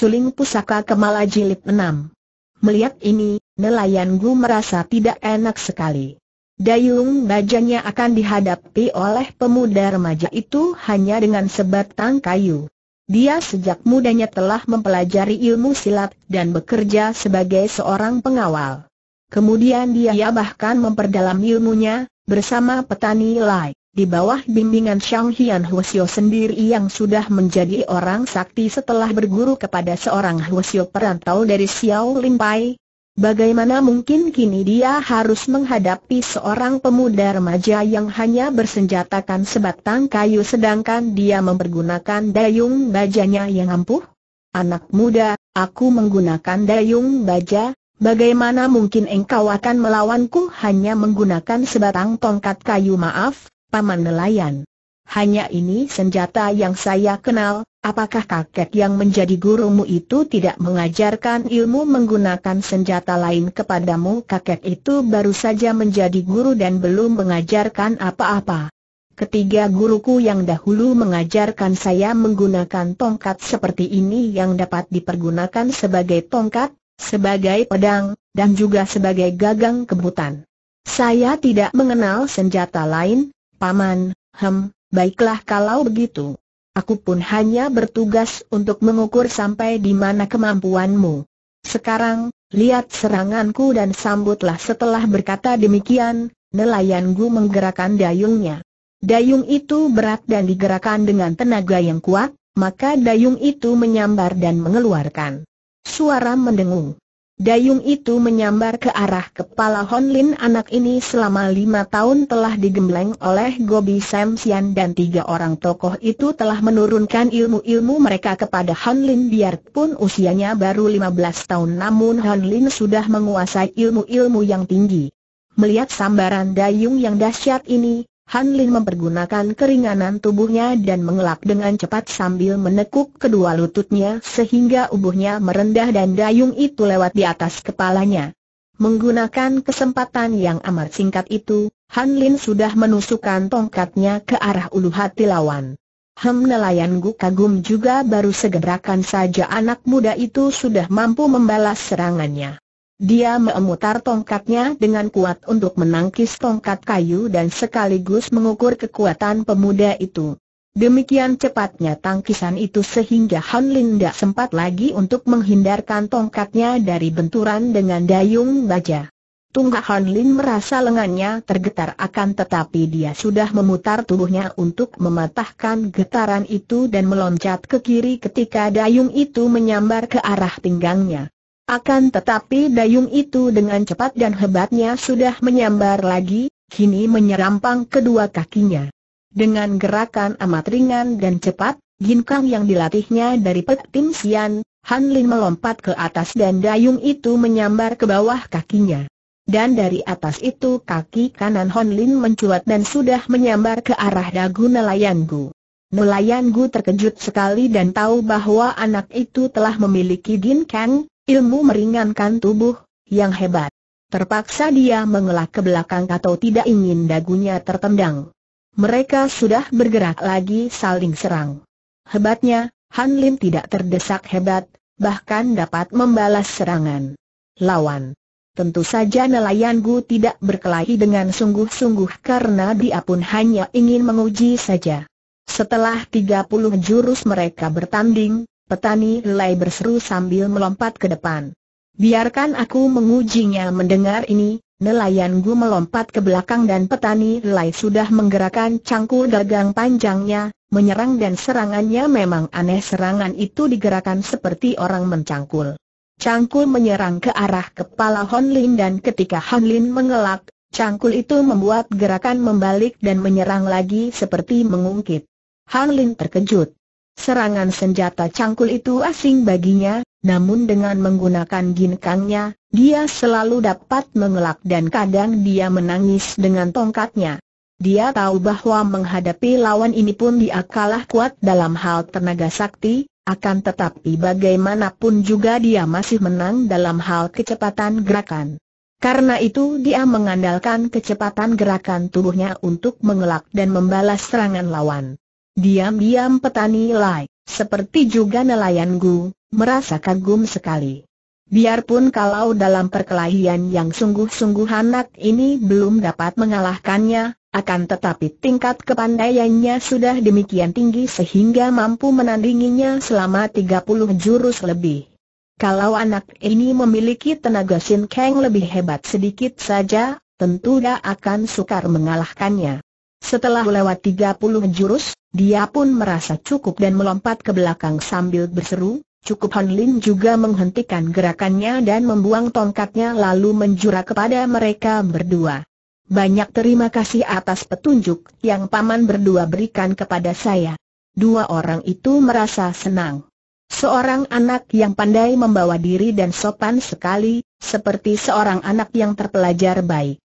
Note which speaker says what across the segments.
Speaker 1: Suling Pusaka Kemala Jilid 6 Melihat ini, nelayan Gu merasa tidak enak sekali. Dayung bajanya akan dihadapi oleh pemuda remaja itu hanya dengan sebatang kayu. Dia sejak mudanya telah mempelajari ilmu silat dan bekerja sebagai seorang pengawal. Kemudian dia bahkan memperdalam ilmunya, bersama petani lain. Di bawah bimbingan Shang Hian Huosio sendiri yang sudah menjadi orang sakti setelah berguru kepada seorang Huosio perantau dari Xiao Pai. bagaimana mungkin kini dia harus menghadapi seorang pemuda remaja yang hanya bersenjatakan sebatang kayu sedangkan dia mempergunakan dayung bajanya yang ampuh? Anak muda, aku menggunakan dayung baja, bagaimana mungkin engkau akan melawanku hanya menggunakan sebatang tongkat kayu maaf? Paman Nelayan. Hanya ini senjata yang saya kenal, apakah kakek yang menjadi gurumu itu tidak mengajarkan ilmu menggunakan senjata lain kepadamu? Kakek itu baru saja menjadi guru dan belum mengajarkan apa-apa. Ketiga guruku yang dahulu mengajarkan saya menggunakan tongkat seperti ini yang dapat dipergunakan sebagai tongkat, sebagai pedang, dan juga sebagai gagang kebutan. Saya tidak mengenal senjata lain, Paman, hem, baiklah kalau begitu. Aku pun hanya bertugas untuk mengukur sampai di mana kemampuanmu. Sekarang, lihat seranganku dan sambutlah setelah berkata demikian, nelayan Gu menggerakkan dayungnya. Dayung itu berat dan digerakkan dengan tenaga yang kuat, maka dayung itu menyambar dan mengeluarkan suara mendengung. Dayung itu menyambar ke arah kepala Hon Lin anak ini selama lima tahun telah digembleng oleh Gobi Sam Sian dan tiga orang tokoh itu telah menurunkan ilmu-ilmu mereka kepada Hon Lin biarpun usianya baru 15 tahun namun Hon Lin sudah menguasai ilmu-ilmu yang tinggi. Melihat sambaran dayung yang dahsyat ini, Han Lin mempergunakan keringanan tubuhnya dan mengelak dengan cepat sambil menekuk kedua lututnya sehingga ubuhnya merendah dan dayung itu lewat di atas kepalanya. Menggunakan kesempatan yang amat singkat itu, Han Lin sudah menusukkan tongkatnya ke arah ulu hati lawan. Hem nelayan Gu kagum juga baru segerakan saja anak muda itu sudah mampu membalas serangannya. Dia memutar tongkatnya dengan kuat untuk menangkis tongkat kayu dan sekaligus mengukur kekuatan pemuda itu. Demikian cepatnya tangkisan itu sehingga Han Lin tidak sempat lagi untuk menghindarkan tongkatnya dari benturan dengan dayung baja. Tunggak Han Lin merasa lengannya tergetar akan tetapi dia sudah memutar tubuhnya untuk mematahkan getaran itu dan meloncat ke kiri ketika dayung itu menyambar ke arah pinggangnya. Akan tetapi dayung itu dengan cepat dan hebatnya sudah menyambar lagi, kini menyerampang kedua kakinya. Dengan gerakan amat ringan dan cepat, kang yang dilatihnya dari Pek Tim Sian, Han Lin melompat ke atas dan dayung itu menyambar ke bawah kakinya. Dan dari atas itu kaki kanan Han Lin mencuat dan sudah menyambar ke arah dagu nelayan Gu. Nelayan Gu terkejut sekali dan tahu bahwa anak itu telah memiliki ginkang, Ilmu meringankan tubuh, yang hebat. Terpaksa dia mengelak ke belakang atau tidak ingin dagunya tertendang. Mereka sudah bergerak lagi saling serang. Hebatnya, Han Lin tidak terdesak hebat, bahkan dapat membalas serangan. Lawan. Tentu saja nelayan Gu tidak berkelahi dengan sungguh-sungguh karena dia pun hanya ingin menguji saja. Setelah 30 jurus mereka bertanding, Petani Lai berseru sambil melompat ke depan. Biarkan aku mengujinya mendengar ini, nelayan Gu melompat ke belakang dan petani Lai sudah menggerakkan cangkul dagang panjangnya, menyerang dan serangannya memang aneh serangan itu digerakkan seperti orang mencangkul. Cangkul menyerang ke arah kepala Hon Lin dan ketika Hon Lin mengelak, cangkul itu membuat gerakan membalik dan menyerang lagi seperti mengungkit. Han Lin terkejut. Serangan senjata cangkul itu asing baginya, namun dengan menggunakan ginkangnya, dia selalu dapat mengelak dan kadang dia menangis dengan tongkatnya. Dia tahu bahwa menghadapi lawan ini pun dia kalah kuat dalam hal tenaga sakti, akan tetapi bagaimanapun juga dia masih menang dalam hal kecepatan gerakan. Karena itu dia mengandalkan kecepatan gerakan tubuhnya untuk mengelak dan membalas serangan lawan. Diam-diam petani Lai, seperti juga nelayan Gu, merasa kagum sekali. Biarpun kalau dalam perkelahian yang sungguh-sungguh anak ini belum dapat mengalahkannya, akan tetapi tingkat kepandaiannya sudah demikian tinggi sehingga mampu menandinginya selama 30 jurus lebih. Kalau anak ini memiliki tenaga Sin Kang lebih hebat sedikit saja, tentu dia akan sukar mengalahkannya. Setelah lewat 30 jurus, dia pun merasa cukup dan melompat ke belakang sambil berseru, cukup Han Lin juga menghentikan gerakannya dan membuang tongkatnya lalu menjura kepada mereka berdua. Banyak terima kasih atas petunjuk yang paman berdua berikan kepada saya. Dua orang itu merasa senang. Seorang anak yang pandai membawa diri dan sopan sekali, seperti seorang anak yang terpelajar baik.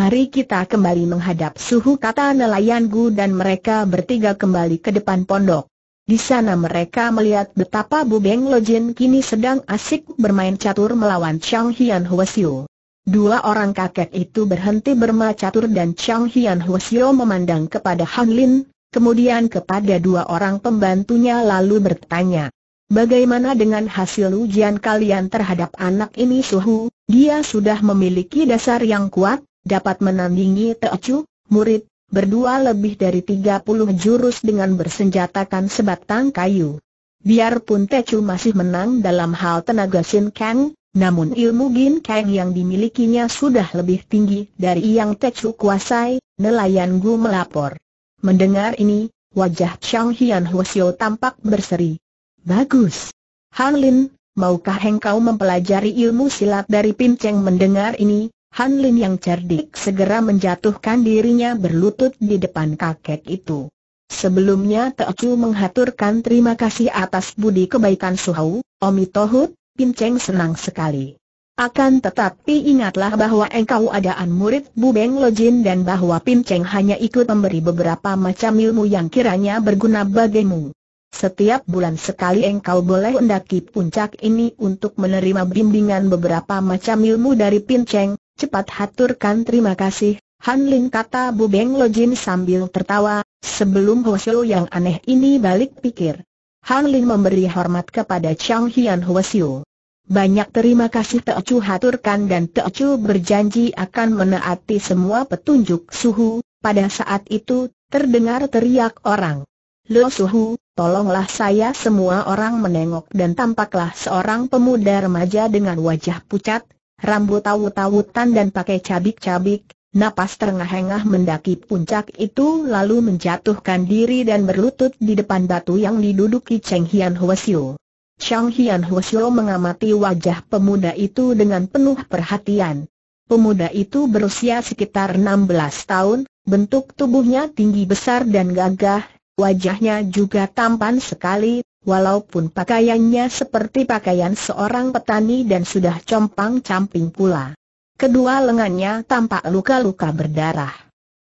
Speaker 1: Mari kita kembali menghadap suhu kata nelayan Gu dan mereka bertiga kembali ke depan pondok. Di sana mereka melihat betapa Bu Beng Lojin kini sedang asik bermain catur melawan Chang Hian Siu. Dua orang kakek itu berhenti bermain catur dan Chang Hian Siu memandang kepada Han Lin, kemudian kepada dua orang pembantunya lalu bertanya. Bagaimana dengan hasil ujian kalian terhadap anak ini Suhu? Dia sudah memiliki dasar yang kuat, dapat menandingi Teocu, murid, berdua lebih dari 30 jurus dengan bersenjatakan sebatang kayu. Biarpun Teocu masih menang dalam hal tenaga Shin Kang, namun ilmu Gin Kang yang dimilikinya sudah lebih tinggi dari yang Tecu kuasai, nelayan Gu melapor. Mendengar ini, wajah Chang Hian Hwasyo tampak berseri. Bagus. Han Lin, maukah engkau mempelajari ilmu silat dari Pin Cheng mendengar ini, Han Lin yang cerdik segera menjatuhkan dirinya berlutut di depan kakek itu. Sebelumnya Chu menghaturkan terima kasih atas budi kebaikan Suhau, Omi Tohut, Cheng senang sekali. Akan tetapi ingatlah bahwa engkau adaan murid Bu Beng Lojin dan bahwa Pin Cheng hanya ikut memberi beberapa macam ilmu yang kiranya berguna bagimu. Setiap bulan sekali engkau boleh mendaki puncak ini untuk menerima bimbingan beberapa macam ilmu dari Pin Cheng. Cepat haturkan terima kasih, Han Lin kata Bu Beng Lo Jin sambil tertawa, sebelum Siu yang aneh ini balik pikir. Han Lin memberi hormat kepada Chang Hian Siu. Banyak terima kasih Chu haturkan dan Chu berjanji akan menaati semua petunjuk suhu. Pada saat itu, terdengar teriak orang. Lo suhu, tolonglah saya semua orang menengok dan tampaklah seorang pemuda remaja dengan wajah pucat, rambut tawut-tawutan dan pakai cabik-cabik, napas terengah-engah mendaki puncak itu lalu menjatuhkan diri dan berlutut di depan batu yang diduduki Cheng Hian Huasio. Cheng Hian Huasio mengamati wajah pemuda itu dengan penuh perhatian. Pemuda itu berusia sekitar 16 tahun, bentuk tubuhnya tinggi besar dan gagah, wajahnya juga tampan sekali, walaupun pakaiannya seperti pakaian seorang petani dan sudah compang-camping pula. Kedua lengannya tampak luka-luka berdarah.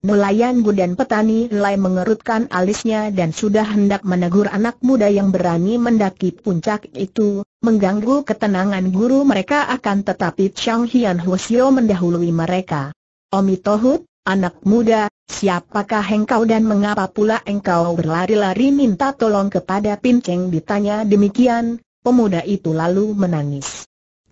Speaker 1: Nelayan Gu dan petani Lai mengerutkan alisnya dan sudah hendak menegur anak muda yang berani mendaki puncak itu, mengganggu ketenangan guru mereka akan tetapi Chang Hian Hwasyo mendahului mereka. Omi Tohut, Anak muda, siapakah engkau dan mengapa pula engkau berlari-lari minta tolong kepada Pinceng ditanya demikian, pemuda itu lalu menangis.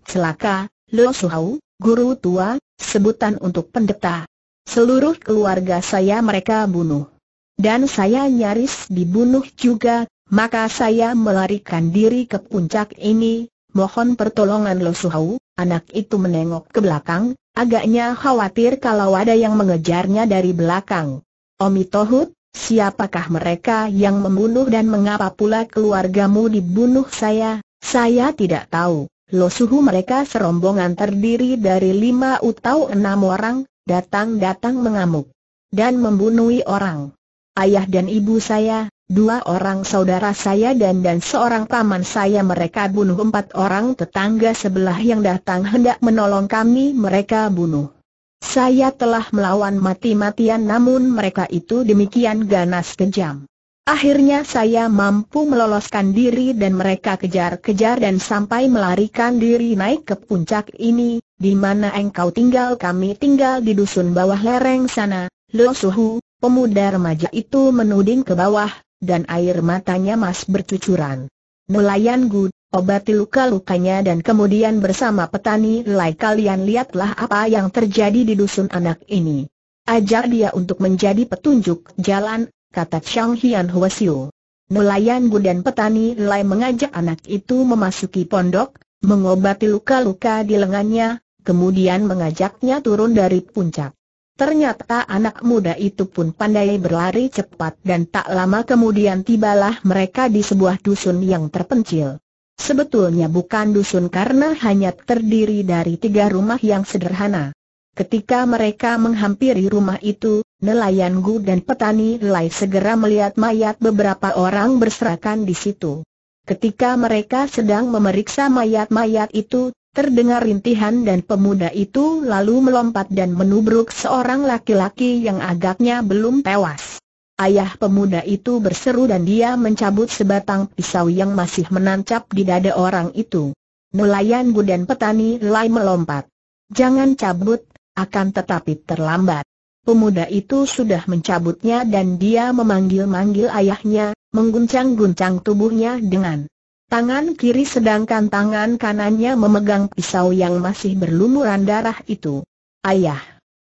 Speaker 1: Celaka, Lo Suhau, guru tua, sebutan untuk pendeta. Seluruh keluarga saya mereka bunuh. Dan saya nyaris dibunuh juga, maka saya melarikan diri ke puncak ini, mohon pertolongan Lo Suhau, anak itu menengok ke belakang, Agaknya khawatir kalau ada yang mengejarnya dari belakang. Omi Tohut, siapakah mereka yang membunuh dan mengapa pula keluargamu dibunuh saya? Saya tidak tahu. Lo suhu mereka serombongan terdiri dari lima atau enam orang, datang-datang mengamuk. Dan membunuh orang. Ayah dan ibu saya, Dua orang saudara saya dan dan seorang paman saya mereka bunuh empat orang tetangga sebelah yang datang hendak menolong kami mereka bunuh. Saya telah melawan mati-matian namun mereka itu demikian ganas kejam. Akhirnya saya mampu meloloskan diri dan mereka kejar-kejar dan sampai melarikan diri naik ke puncak ini, di mana engkau tinggal kami tinggal di dusun bawah lereng sana, Lo Suhu, pemuda remaja itu menuding ke bawah, dan air matanya mas bercucuran. Nelayan Gu, obati luka-lukanya dan kemudian bersama petani Lai kalian lihatlah apa yang terjadi di dusun anak ini. Ajar dia untuk menjadi petunjuk jalan, kata Chang Hian Huasiu. Nelayan Gu dan petani Lai mengajak anak itu memasuki pondok, mengobati luka-luka di lengannya, kemudian mengajaknya turun dari puncak. Ternyata anak muda itu pun pandai berlari cepat dan tak lama kemudian tibalah mereka di sebuah dusun yang terpencil. Sebetulnya bukan dusun karena hanya terdiri dari tiga rumah yang sederhana. Ketika mereka menghampiri rumah itu, nelayan Gu dan petani Lai segera melihat mayat beberapa orang berserakan di situ. Ketika mereka sedang memeriksa mayat-mayat itu, Terdengar rintihan dan pemuda itu lalu melompat dan menubruk seorang laki-laki yang agaknya belum tewas. Ayah pemuda itu berseru dan dia mencabut sebatang pisau yang masih menancap di dada orang itu. Nelayan dan Petani Lai melompat. Jangan cabut, akan tetapi terlambat. Pemuda itu sudah mencabutnya dan dia memanggil-manggil ayahnya, mengguncang-guncang tubuhnya dengan tangan kiri sedangkan tangan kanannya memegang pisau yang masih berlumuran darah itu. Ayah!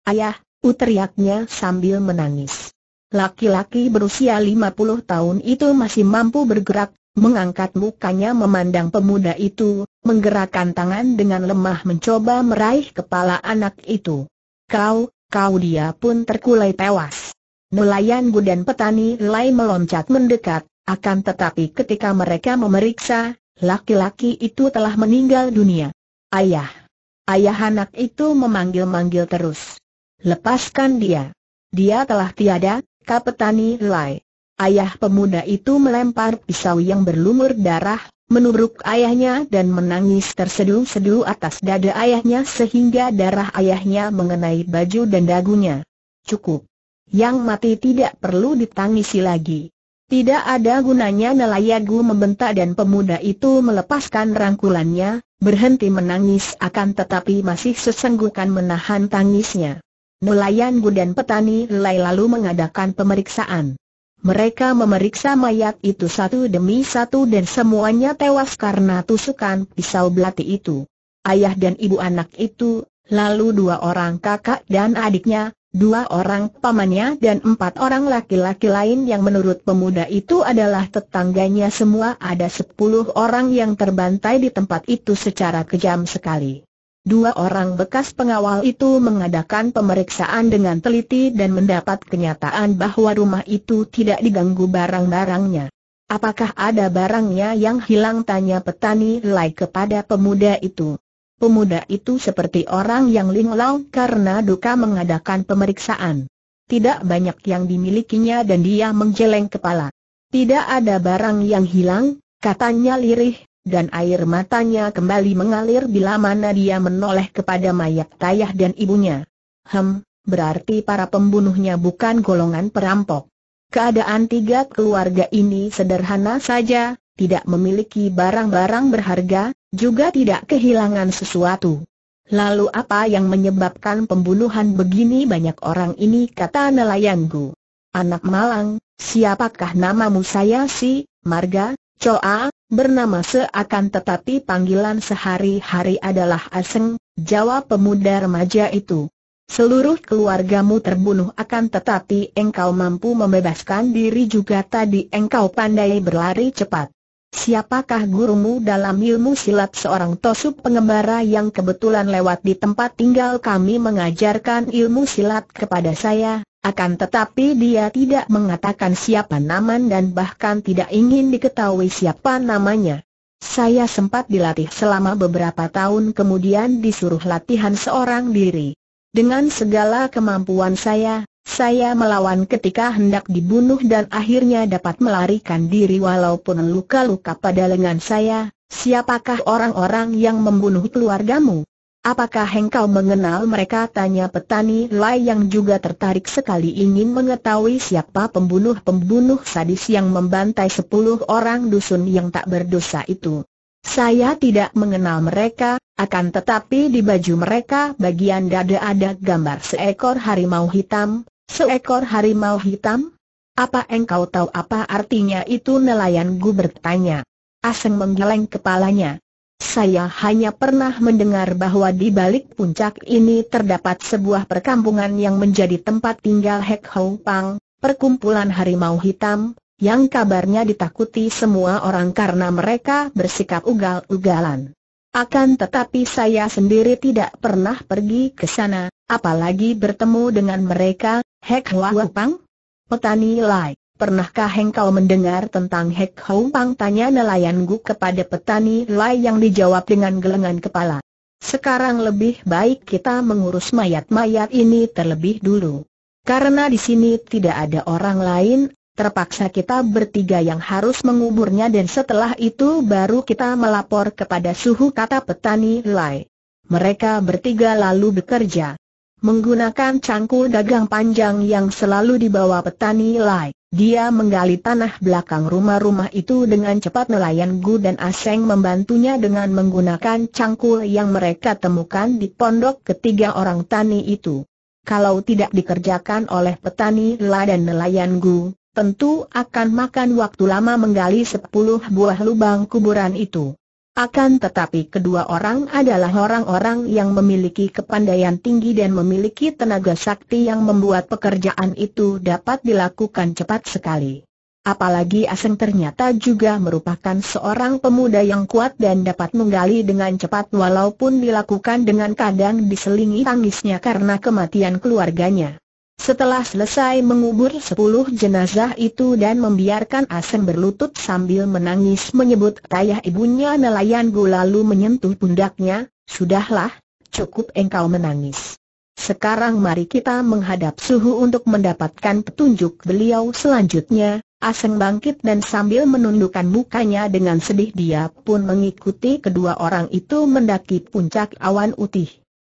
Speaker 1: Ayah! Uteriaknya sambil menangis. Laki-laki berusia 50 tahun itu masih mampu bergerak, mengangkat mukanya memandang pemuda itu, menggerakkan tangan dengan lemah mencoba meraih kepala anak itu. Kau, kau dia pun terkulai tewas. Nelayan Budan Petani lain meloncat mendekat, akan tetapi ketika mereka memeriksa, laki-laki itu telah meninggal dunia. Ayah. Ayah anak itu memanggil-manggil terus. Lepaskan dia. Dia telah tiada, kapetani Lai. Ayah pemuda itu melempar pisau yang berlumur darah, menubruk ayahnya dan menangis terseduh sedu atas dada ayahnya sehingga darah ayahnya mengenai baju dan dagunya. Cukup. Yang mati tidak perlu ditangisi lagi. Tidak ada gunanya Nelayagu membentak dan pemuda itu melepaskan rangkulannya, berhenti menangis akan tetapi masih sesenggukan menahan tangisnya. Nelayangu dan petani lelai lalu mengadakan pemeriksaan. Mereka memeriksa mayat itu satu demi satu dan semuanya tewas karena tusukan pisau belati itu. Ayah dan ibu anak itu, lalu dua orang kakak dan adiknya, dua orang pamannya dan empat orang laki-laki lain yang menurut pemuda itu adalah tetangganya semua ada sepuluh orang yang terbantai di tempat itu secara kejam sekali. Dua orang bekas pengawal itu mengadakan pemeriksaan dengan teliti dan mendapat kenyataan bahwa rumah itu tidak diganggu barang-barangnya. Apakah ada barangnya yang hilang tanya petani Lai kepada pemuda itu. Pemuda itu seperti orang yang linglung karena duka mengadakan pemeriksaan. Tidak banyak yang dimilikinya dan dia menggeleng kepala. Tidak ada barang yang hilang, katanya lirih, dan air matanya kembali mengalir bila mana dia menoleh kepada mayat ayah dan ibunya. Hem, berarti para pembunuhnya bukan golongan perampok. Keadaan tiga keluarga ini sederhana saja, tidak memiliki barang-barang berharga, juga tidak kehilangan sesuatu. Lalu apa yang menyebabkan pembunuhan begini banyak orang ini kata nelayan Gu. Anak malang, siapakah namamu saya si, Marga, Coa, bernama seakan tetapi panggilan sehari-hari adalah Aseng, jawab pemuda remaja itu. Seluruh keluargamu terbunuh akan tetapi engkau mampu membebaskan diri juga tadi engkau pandai berlari cepat. Siapakah gurumu dalam ilmu silat seorang tosub pengembara yang kebetulan lewat di tempat tinggal kami mengajarkan ilmu silat kepada saya, akan tetapi dia tidak mengatakan siapa naman dan bahkan tidak ingin diketahui siapa namanya. Saya sempat dilatih selama beberapa tahun kemudian disuruh latihan seorang diri. Dengan segala kemampuan saya, saya melawan ketika hendak dibunuh dan akhirnya dapat melarikan diri walaupun luka-luka pada lengan saya. Siapakah orang-orang yang membunuh keluargamu? Apakah engkau mengenal mereka? Tanya petani Lai yang juga tertarik sekali ingin mengetahui siapa pembunuh-pembunuh sadis yang membantai sepuluh orang dusun yang tak berdosa itu. Saya tidak mengenal mereka, akan tetapi di baju mereka bagian dada ada gambar seekor harimau hitam, seekor harimau hitam? Apa engkau tahu apa artinya itu nelayan Gu bertanya. Aseng menggeleng kepalanya. Saya hanya pernah mendengar bahwa di balik puncak ini terdapat sebuah perkampungan yang menjadi tempat tinggal Hek Hou Pang, perkumpulan harimau hitam, yang kabarnya ditakuti semua orang karena mereka bersikap ugal-ugalan. Akan tetapi saya sendiri tidak pernah pergi ke sana, apalagi bertemu dengan mereka, Hek Hua Pang? Petani Lai, pernahkah engkau mendengar tentang Hek Hua Pang? Tanya nelayan Gu kepada petani Lai yang dijawab dengan gelengan kepala. Sekarang lebih baik kita mengurus mayat-mayat ini terlebih dulu. Karena di sini tidak ada orang lain, terpaksa kita bertiga yang harus menguburnya dan setelah itu baru kita melapor kepada suhu kata petani Lai. Mereka bertiga lalu bekerja. Menggunakan cangkul dagang panjang yang selalu dibawa petani Lai, dia menggali tanah belakang rumah-rumah itu dengan cepat nelayan Gu dan Aseng membantunya dengan menggunakan cangkul yang mereka temukan di pondok ketiga orang tani itu. Kalau tidak dikerjakan oleh petani Lai dan nelayan Gu, tentu akan makan waktu lama menggali sepuluh buah lubang kuburan itu. Akan tetapi kedua orang adalah orang-orang yang memiliki kepandaian tinggi dan memiliki tenaga sakti yang membuat pekerjaan itu dapat dilakukan cepat sekali. Apalagi Aseng ternyata juga merupakan seorang pemuda yang kuat dan dapat menggali dengan cepat walaupun dilakukan dengan kadang diselingi tangisnya karena kematian keluarganya. Setelah selesai mengubur sepuluh jenazah itu dan membiarkan Asem berlutut sambil menangis menyebut ayah ibunya nelayan Gu lalu menyentuh pundaknya, Sudahlah, cukup engkau menangis. Sekarang mari kita menghadap suhu untuk mendapatkan petunjuk beliau selanjutnya. Aseng bangkit dan sambil menundukkan mukanya dengan sedih dia pun mengikuti kedua orang itu mendaki puncak awan utih.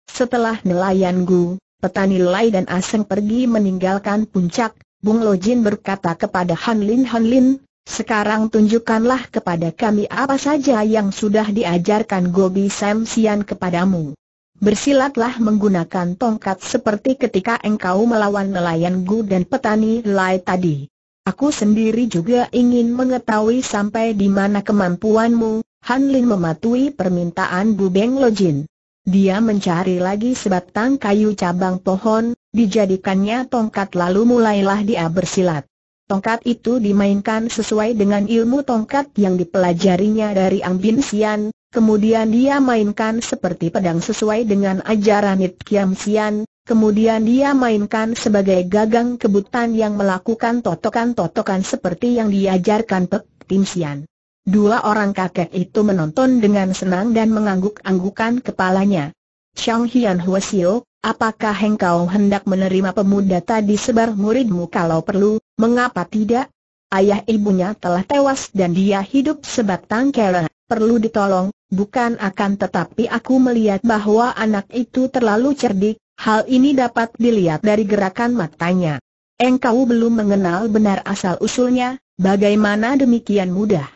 Speaker 1: Setelah nelayan Gu, Petani Lai dan Aseng pergi meninggalkan puncak, Bung Lojin berkata kepada Han Lin Han Lin, sekarang tunjukkanlah kepada kami apa saja yang sudah diajarkan Gobi Sam Sian kepadamu. Bersilatlah menggunakan tongkat seperti ketika engkau melawan nelayan Gu dan petani Lai tadi. Aku sendiri juga ingin mengetahui sampai di mana kemampuanmu, Han Lin mematuhi permintaan Bu Beng Lojin. Dia mencari lagi sebatang kayu cabang pohon, dijadikannya tongkat lalu mulailah dia bersilat. Tongkat itu dimainkan sesuai dengan ilmu tongkat yang dipelajarinya dari Ang Bin Sian, kemudian dia mainkan seperti pedang sesuai dengan ajaran It Kiam Sian, kemudian dia mainkan sebagai gagang kebutan yang melakukan totokan-totokan seperti yang diajarkan Pek Tim Sian. Dua orang kakek itu menonton dengan senang dan mengangguk-anggukan kepalanya. Chang Hian Huasio, apakah engkau hendak menerima pemuda tadi sebar muridmu kalau perlu, mengapa tidak? Ayah ibunya telah tewas dan dia hidup sebatang kera, perlu ditolong, bukan akan tetapi aku melihat bahwa anak itu terlalu cerdik, hal ini dapat dilihat dari gerakan matanya. Engkau belum mengenal benar asal-usulnya, bagaimana demikian mudah?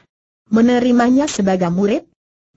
Speaker 1: Menerimanya sebagai murid?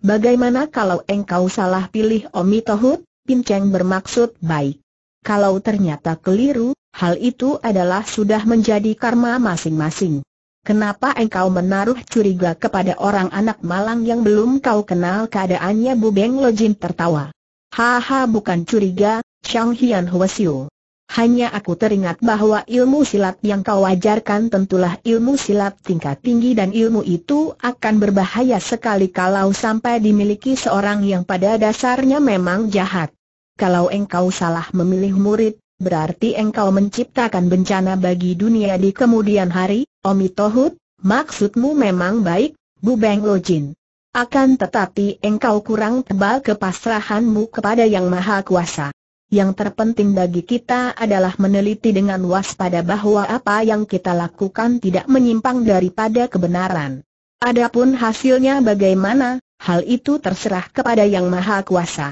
Speaker 1: Bagaimana kalau engkau salah pilih Omi Tohut? Pin Cheng bermaksud baik. Kalau ternyata keliru, hal itu adalah sudah menjadi karma masing-masing. Kenapa engkau menaruh curiga kepada orang anak malang yang belum kau kenal keadaannya Bu Beng Lojin tertawa. Haha bukan curiga, Chang Hian Huasiu. Hanya aku teringat bahwa ilmu silat yang kau ajarkan tentulah ilmu silat tingkat tinggi dan ilmu itu akan berbahaya sekali kalau sampai dimiliki seorang yang pada dasarnya memang jahat. Kalau engkau salah memilih murid, berarti engkau menciptakan bencana bagi dunia di kemudian hari, Omi Tohut, maksudmu memang baik, Bu Beng Jin. Akan tetapi engkau kurang tebal kepasrahanmu kepada Yang Maha Kuasa yang terpenting bagi kita adalah meneliti dengan waspada bahwa apa yang kita lakukan tidak menyimpang daripada kebenaran. Adapun hasilnya bagaimana, hal itu terserah kepada Yang Maha Kuasa.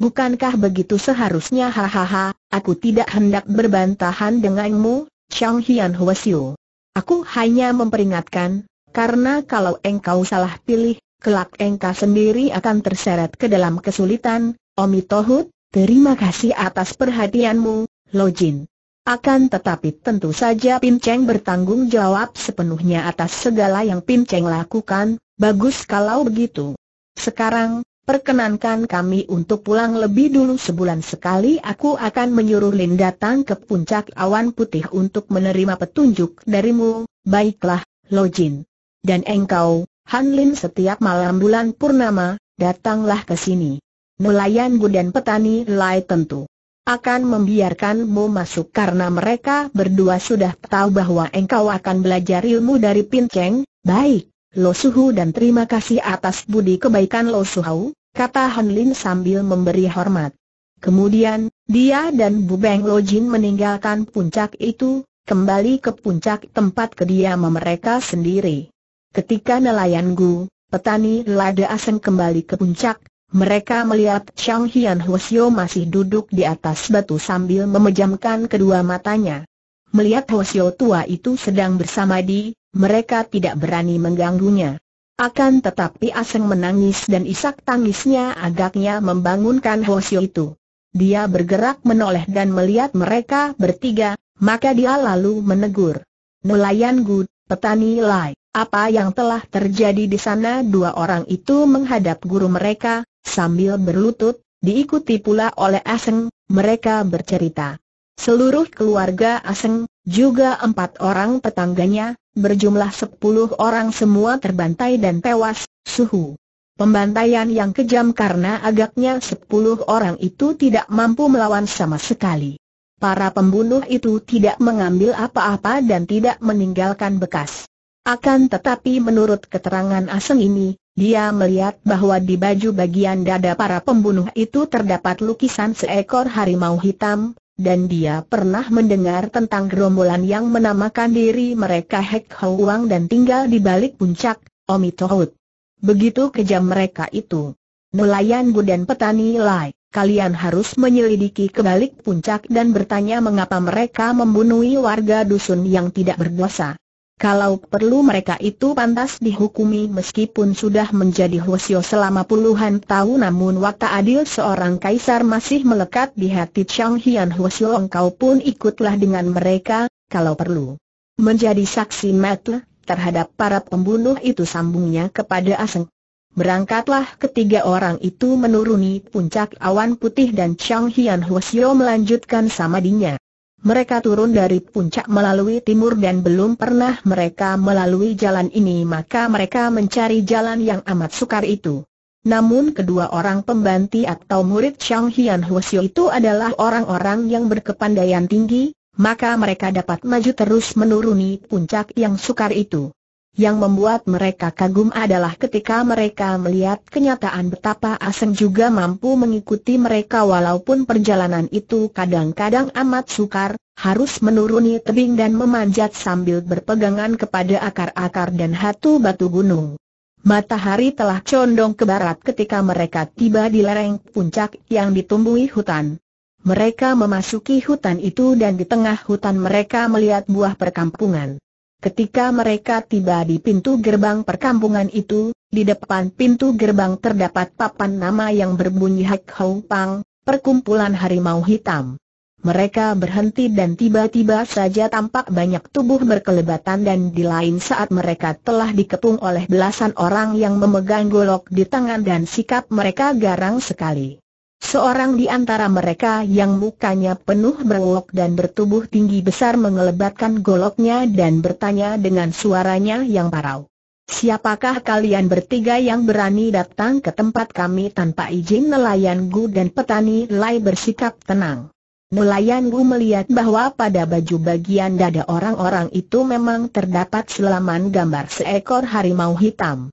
Speaker 1: Bukankah begitu seharusnya hahaha, aku tidak hendak berbantahan denganmu, Chang Hian Huasiu. Aku hanya memperingatkan, karena kalau engkau salah pilih, kelak engkau sendiri akan terseret ke dalam kesulitan, Omi Tohut, Terima kasih atas perhatianmu, Lojin. Akan tetapi tentu saja Pin Cheng bertanggung jawab sepenuhnya atas segala yang Pin Cheng lakukan, bagus kalau begitu. Sekarang, perkenankan kami untuk pulang lebih dulu sebulan sekali aku akan menyuruh Lin datang ke puncak awan putih untuk menerima petunjuk darimu, baiklah, Lojin. Dan engkau, Han Lin setiap malam bulan purnama, datanglah ke sini. Nelayan Gu dan petani Lai tentu akan membiarkanmu masuk karena mereka berdua sudah tahu bahwa engkau akan belajar ilmu dari Pinceng. Baik, Lo Suhu dan terima kasih atas budi kebaikan Lo Suhu, kata Han Lin sambil memberi hormat. Kemudian, dia dan Bu Beng Lo Jin meninggalkan puncak itu, kembali ke puncak tempat kediaman mereka sendiri. Ketika nelayan Gu, petani Lada Aseng kembali ke puncak, mereka melihat Chang Hian Hwasyo masih duduk di atas batu sambil memejamkan kedua matanya. Melihat Hwasyo tua itu sedang bersama Di, mereka tidak berani mengganggunya. Akan tetapi Aseng menangis dan isak tangisnya agaknya membangunkan Hwasyo itu. Dia bergerak menoleh dan melihat mereka bertiga, maka dia lalu menegur. Nelayan Gud, petani Lai, apa yang telah terjadi di sana dua orang itu menghadap guru mereka, Sambil berlutut, diikuti pula oleh Aseng, mereka bercerita. Seluruh keluarga Aseng, juga empat orang tetangganya, berjumlah sepuluh orang semua terbantai dan tewas, suhu. Pembantaian yang kejam karena agaknya sepuluh orang itu tidak mampu melawan sama sekali. Para pembunuh itu tidak mengambil apa-apa dan tidak meninggalkan bekas. Akan tetapi menurut keterangan Aseng ini, dia melihat bahwa di baju bagian dada para pembunuh itu terdapat lukisan seekor harimau hitam, dan dia pernah mendengar tentang gerombolan yang menamakan diri mereka Hek Houang dan tinggal di balik puncak, Omitohut. Begitu kejam mereka itu. Nelayan dan Petani Lai, kalian harus menyelidiki ke balik puncak dan bertanya mengapa mereka membunuh warga dusun yang tidak berdosa. Kalau perlu mereka itu pantas dihukumi meskipun sudah menjadi hosio selama puluhan tahun namun watak adil seorang kaisar masih melekat di hati Chang Hian Hosio engkau pun ikutlah dengan mereka, kalau perlu. Menjadi saksi mata terhadap para pembunuh itu sambungnya kepada Aseng. Berangkatlah ketiga orang itu menuruni puncak awan putih dan Chang Hian Hosio melanjutkan samadinya. Mereka turun dari puncak melalui timur dan belum pernah mereka melalui jalan ini maka mereka mencari jalan yang amat sukar itu. Namun kedua orang pembanti atau murid Chang Hian Huosio itu adalah orang-orang yang berkepandaian tinggi, maka mereka dapat maju terus menuruni puncak yang sukar itu. Yang membuat mereka kagum adalah ketika mereka melihat kenyataan betapa Aseng juga mampu mengikuti mereka walaupun perjalanan itu kadang-kadang amat sukar, harus menuruni tebing dan memanjat sambil berpegangan kepada akar-akar dan hatu batu gunung. Matahari telah condong ke barat ketika mereka tiba di lereng puncak yang ditumbuhi hutan. Mereka memasuki hutan itu dan di tengah hutan mereka melihat buah perkampungan. Ketika mereka tiba di pintu gerbang perkampungan itu, di depan pintu gerbang terdapat papan nama yang berbunyi Hak Hou Pang, perkumpulan harimau hitam. Mereka berhenti dan tiba-tiba saja tampak banyak tubuh berkelebatan dan di lain saat mereka telah dikepung oleh belasan orang yang memegang golok di tangan dan sikap mereka garang sekali. Seorang di antara mereka yang mukanya penuh berwok dan bertubuh tinggi besar mengelebatkan goloknya dan bertanya dengan suaranya yang parau. Siapakah kalian bertiga yang berani datang ke tempat kami tanpa izin nelayan Gu dan petani Lai bersikap tenang? Nelayan Gu melihat bahwa pada baju bagian dada orang-orang itu memang terdapat selaman gambar seekor harimau hitam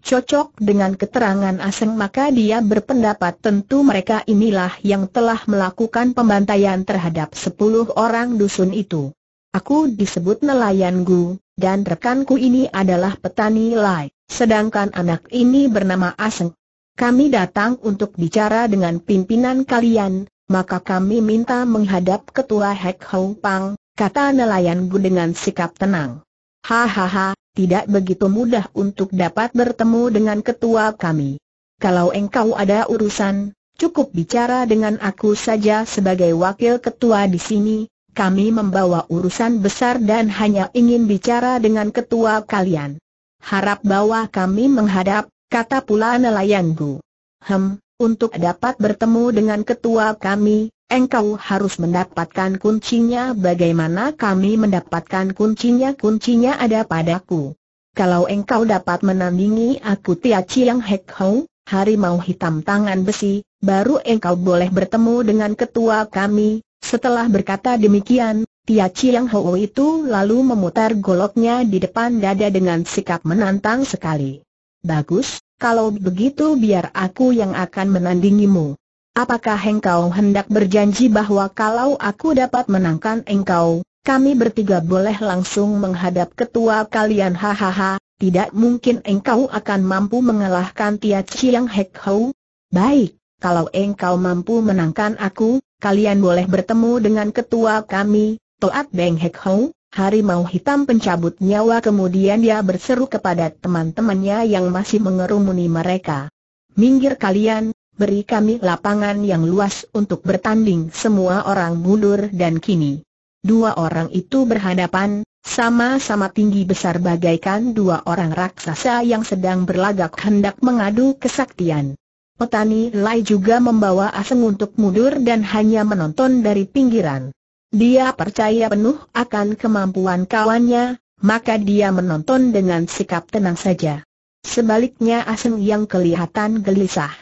Speaker 1: cocok dengan keterangan Aseng maka dia berpendapat tentu mereka inilah yang telah melakukan pembantaian terhadap sepuluh orang dusun itu. Aku disebut nelayan Gu, dan rekanku ini adalah petani Lai, sedangkan anak ini bernama Aseng. Kami datang untuk bicara dengan pimpinan kalian, maka kami minta menghadap ketua Hek Hong Pang, kata nelayan Gu dengan sikap tenang. Hahaha, tidak begitu mudah untuk dapat bertemu dengan ketua kami. Kalau engkau ada urusan, cukup bicara dengan aku saja sebagai wakil ketua di sini, kami membawa urusan besar dan hanya ingin bicara dengan ketua kalian. Harap bawa kami menghadap, kata pula nelayanku. Hem, untuk dapat bertemu dengan ketua kami, engkau harus mendapatkan kuncinya bagaimana kami mendapatkan kuncinya kuncinya ada padaku. Kalau engkau dapat menandingi aku Tia Chiang Hek Hou, harimau hitam tangan besi, baru engkau boleh bertemu dengan ketua kami. Setelah berkata demikian, Tia Chiang Hou itu lalu memutar goloknya di depan dada dengan sikap menantang sekali. Bagus, kalau begitu biar aku yang akan menandingimu. Apakah engkau hendak berjanji bahwa kalau aku dapat menangkan engkau, kami bertiga boleh langsung menghadap ketua kalian hahaha, tidak mungkin engkau akan mampu mengalahkan Tia Chiang Hek Hou? Baik, kalau engkau mampu menangkan aku, kalian boleh bertemu dengan ketua kami, Toat Beng Hek Hou. Harimau hitam pencabut nyawa kemudian dia berseru kepada teman-temannya yang masih mengerumuni mereka. Minggir kalian, beri kami lapangan yang luas untuk bertanding semua orang mundur dan kini. Dua orang itu berhadapan, sama-sama tinggi besar bagaikan dua orang raksasa yang sedang berlagak hendak mengadu kesaktian. Petani Lai juga membawa aseng untuk mundur dan hanya menonton dari pinggiran. Dia percaya penuh akan kemampuan kawannya, maka dia menonton dengan sikap tenang saja. Sebaliknya Aseng yang kelihatan gelisah.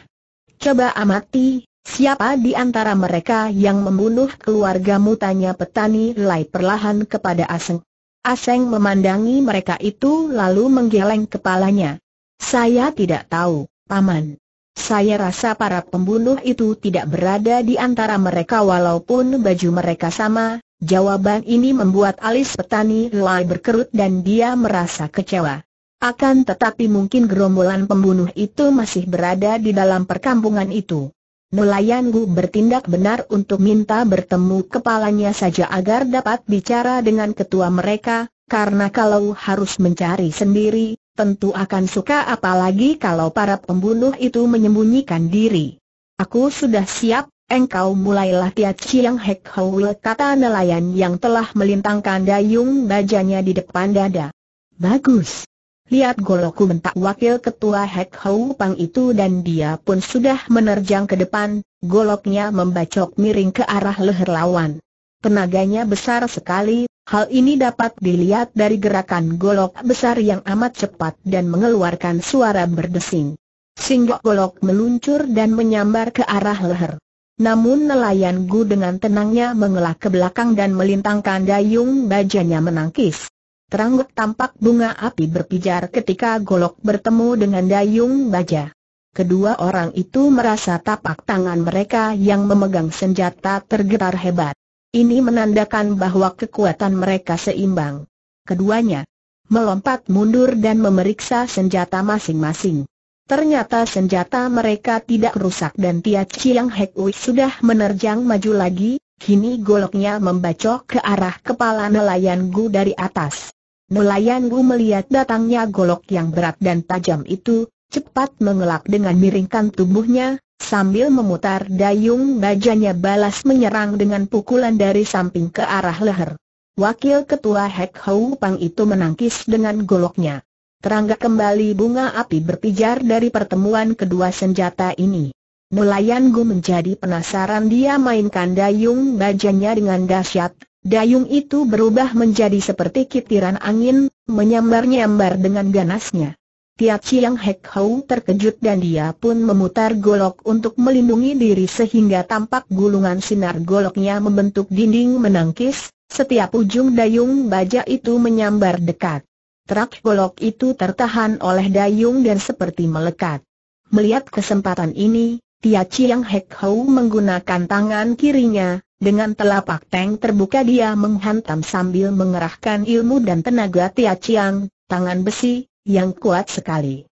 Speaker 1: Coba amati, siapa di antara mereka yang membunuh keluargamu tanya petani Lai perlahan kepada Aseng. Aseng memandangi mereka itu lalu menggeleng kepalanya. Saya tidak tahu, Paman. Saya rasa para pembunuh itu tidak berada di antara mereka walaupun baju mereka sama, jawaban ini membuat alis petani Lai berkerut dan dia merasa kecewa. Akan tetapi mungkin gerombolan pembunuh itu masih berada di dalam perkampungan itu. Nelayan Gu bertindak benar untuk minta bertemu kepalanya saja agar dapat bicara dengan ketua mereka, karena kalau harus mencari sendiri, tentu akan suka apalagi kalau para pembunuh itu menyembunyikan diri. Aku sudah siap, engkau mulailah Tiat Chiang Hek Howil kata nelayan yang telah melintangkan dayung bajanya di depan dada. Bagus. Lihat goloku mentak wakil ketua Hek Hou Pang itu dan dia pun sudah menerjang ke depan, goloknya membacok miring ke arah leher lawan. Tenaganya besar sekali, Hal ini dapat dilihat dari gerakan golok besar yang amat cepat dan mengeluarkan suara berdesing. Singgok golok meluncur dan menyambar ke arah leher. Namun nelayan Gu dengan tenangnya mengelak ke belakang dan melintangkan dayung bajanya menangkis. Terangguk tampak bunga api berpijar ketika golok bertemu dengan dayung baja. Kedua orang itu merasa tapak tangan mereka yang memegang senjata tergetar hebat. Ini menandakan bahwa kekuatan mereka seimbang. Keduanya melompat mundur dan memeriksa senjata masing-masing. Ternyata senjata mereka tidak rusak dan Tia Chiang Hek Ui sudah menerjang maju lagi, kini goloknya membacok ke arah kepala nelayan Gu dari atas. Nelayan Gu melihat datangnya golok yang berat dan tajam itu, cepat mengelak dengan miringkan tubuhnya, Sambil memutar dayung bajanya balas menyerang dengan pukulan dari samping ke arah leher. Wakil Ketua Hek Hou Pang itu menangkis dengan goloknya. Terangga kembali bunga api berpijar dari pertemuan kedua senjata ini. Nelayan Gu menjadi penasaran dia mainkan dayung bajanya dengan dahsyat. Dayung itu berubah menjadi seperti kitiran angin, menyambar-nyambar dengan ganasnya. Tia Chiang Hek Hou terkejut dan dia pun memutar golok untuk melindungi diri sehingga tampak gulungan sinar goloknya membentuk dinding menangkis, setiap ujung dayung baja itu menyambar dekat. Trak golok itu tertahan oleh dayung dan seperti melekat. Melihat kesempatan ini, Tia Chiang Hek Hou menggunakan tangan kirinya, dengan telapak tank terbuka dia menghantam sambil mengerahkan ilmu dan tenaga Tia Chiang, tangan besi, yang kuat sekali.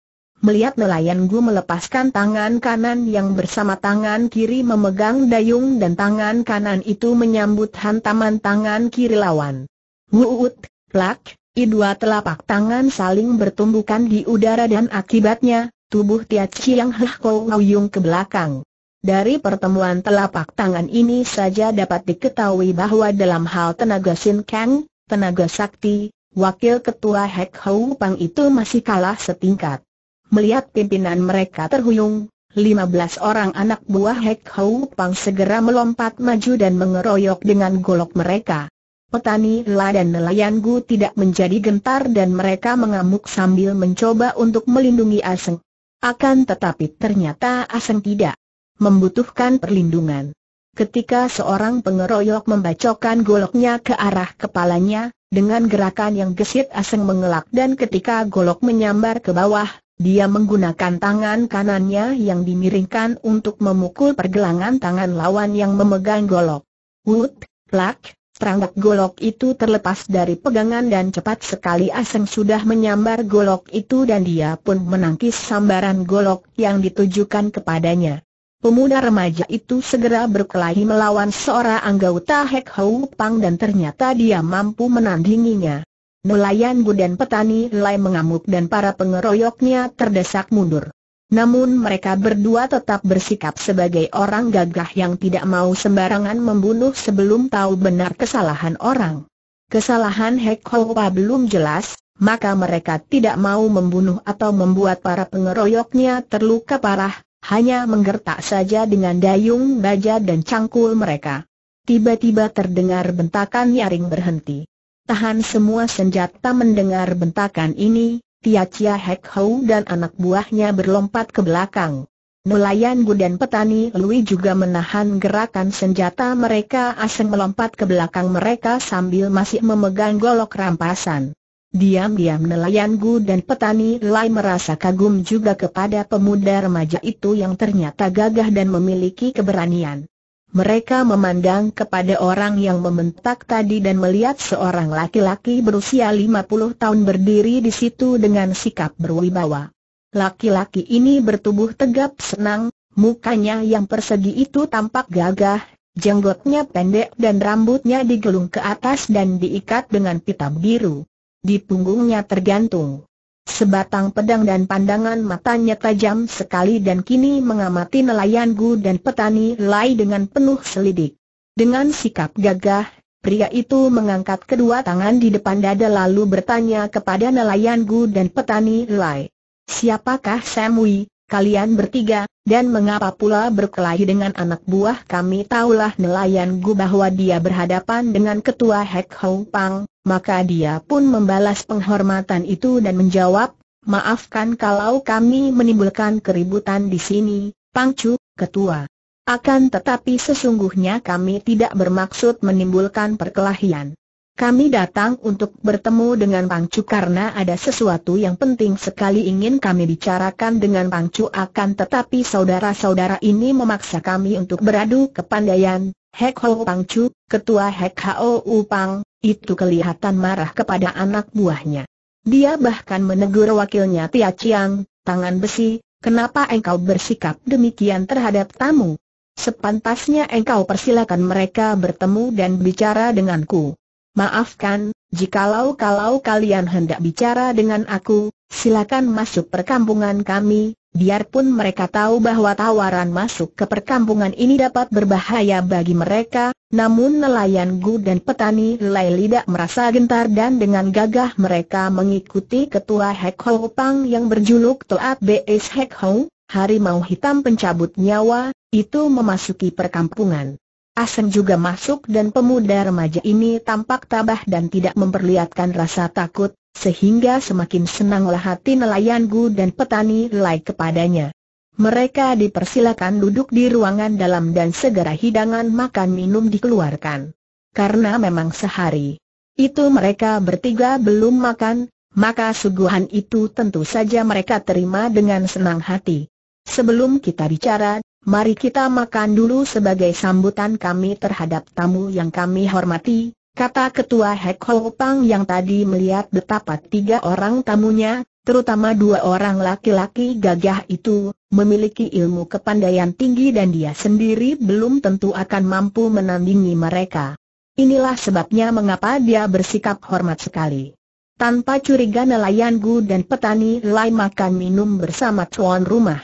Speaker 1: Melihat nelayan Gu melepaskan tangan kanan yang bersama tangan kiri memegang dayung dan tangan kanan itu menyambut hantaman tangan kiri lawan. Wuut, plak, i dua telapak tangan saling bertumbukan di udara dan akibatnya, tubuh Tia Chiang Hlah Kou ke belakang. Dari pertemuan telapak tangan ini saja dapat diketahui bahwa dalam hal tenaga Sin Kang, tenaga sakti, wakil ketua Hek Hou Pang itu masih kalah setingkat. Melihat pimpinan mereka terhuyung, 15 orang anak buah Hek Hou Pang segera melompat maju dan mengeroyok dengan golok mereka. Petani La dan nelayan Gu tidak menjadi gentar dan mereka mengamuk sambil mencoba untuk melindungi Aseng. Akan tetapi ternyata Aseng tidak membutuhkan perlindungan. Ketika seorang pengeroyok membacokan goloknya ke arah kepalanya, dengan gerakan yang gesit Aseng mengelak dan ketika golok menyambar ke bawah, dia menggunakan tangan kanannya yang dimiringkan untuk memukul pergelangan tangan lawan yang memegang golok. Wut, plak, terangkat golok itu terlepas dari pegangan dan cepat sekali Aseng sudah menyambar golok itu dan dia pun menangkis sambaran golok yang ditujukan kepadanya. Pemuda remaja itu segera berkelahi melawan seorang anggota Hek Hou Pang dan ternyata dia mampu menandinginya. Nelayan Gu dan petani Lai mengamuk dan para pengeroyoknya terdesak mundur. Namun mereka berdua tetap bersikap sebagai orang gagah yang tidak mau sembarangan membunuh sebelum tahu benar kesalahan orang. Kesalahan Hek Hou belum jelas, maka mereka tidak mau membunuh atau membuat para pengeroyoknya terluka parah, hanya menggertak saja dengan dayung baja dan cangkul mereka. Tiba-tiba terdengar bentakan nyaring berhenti. Tahan semua senjata mendengar bentakan ini, Tia Chia Hek Hou dan anak buahnya berlompat ke belakang. Nelayan Gu dan petani Lui juga menahan gerakan senjata mereka asing melompat ke belakang mereka sambil masih memegang golok rampasan. Diam-diam nelayan Gu dan petani Lai merasa kagum juga kepada pemuda remaja itu yang ternyata gagah dan memiliki keberanian. Mereka memandang kepada orang yang membentak tadi dan melihat seorang laki-laki berusia 50 tahun berdiri di situ dengan sikap berwibawa. Laki-laki ini bertubuh tegap senang, mukanya yang persegi itu tampak gagah, jenggotnya pendek dan rambutnya digelung ke atas dan diikat dengan pita biru di punggungnya tergantung. Sebatang pedang dan pandangan matanya tajam sekali dan kini mengamati nelayan Gu dan petani Lai dengan penuh selidik. Dengan sikap gagah, pria itu mengangkat kedua tangan di depan dada lalu bertanya kepada nelayan Gu dan petani Lai. Siapakah Samui? kalian bertiga, dan mengapa pula berkelahi dengan anak buah kami tahulah nelayan Gu bahwa dia berhadapan dengan ketua Hek Hong Pang, maka dia pun membalas penghormatan itu dan menjawab, maafkan kalau kami menimbulkan keributan di sini, Pang Chu, ketua. Akan tetapi sesungguhnya kami tidak bermaksud menimbulkan perkelahian. Kami datang untuk bertemu dengan Pangcu karena ada sesuatu yang penting sekali ingin kami bicarakan dengan Pangcu akan tetapi saudara-saudara ini memaksa kami untuk beradu kepandaian. Hek Ho Pangcu, ketua Hek Ho Upang, itu kelihatan marah kepada anak buahnya. Dia bahkan menegur wakilnya Tia Chiang, tangan besi, kenapa engkau bersikap demikian terhadap tamu? Sepantasnya engkau persilakan mereka bertemu dan bicara denganku. Maafkan, jikalau-kalau kalian hendak bicara dengan aku, silakan masuk perkampungan kami, biarpun mereka tahu bahwa tawaran masuk ke perkampungan ini dapat berbahaya bagi mereka, namun nelayan Gu dan petani Lai tidak merasa gentar dan dengan gagah mereka mengikuti ketua Hek Ho Pang yang berjuluk Toat BS Hek Ho, harimau hitam pencabut nyawa, itu memasuki perkampungan. Asen juga masuk dan pemuda remaja ini tampak tabah dan tidak memperlihatkan rasa takut, sehingga semakin senanglah hati nelayan Gu dan petani Lai kepadanya. Mereka dipersilakan duduk di ruangan dalam dan segera hidangan makan minum dikeluarkan. Karena memang sehari itu mereka bertiga belum makan, maka suguhan itu tentu saja mereka terima dengan senang hati. Sebelum kita bicara, Mari kita makan dulu sebagai sambutan kami terhadap tamu yang kami hormati, kata Ketua Hek Ho Pang yang tadi melihat betapa tiga orang tamunya, terutama dua orang laki-laki gagah itu, memiliki ilmu kepandaian tinggi dan dia sendiri belum tentu akan mampu menandingi mereka. Inilah sebabnya mengapa dia bersikap hormat sekali. Tanpa curiga nelayan Gu dan petani Lai makan minum bersama tuan rumah.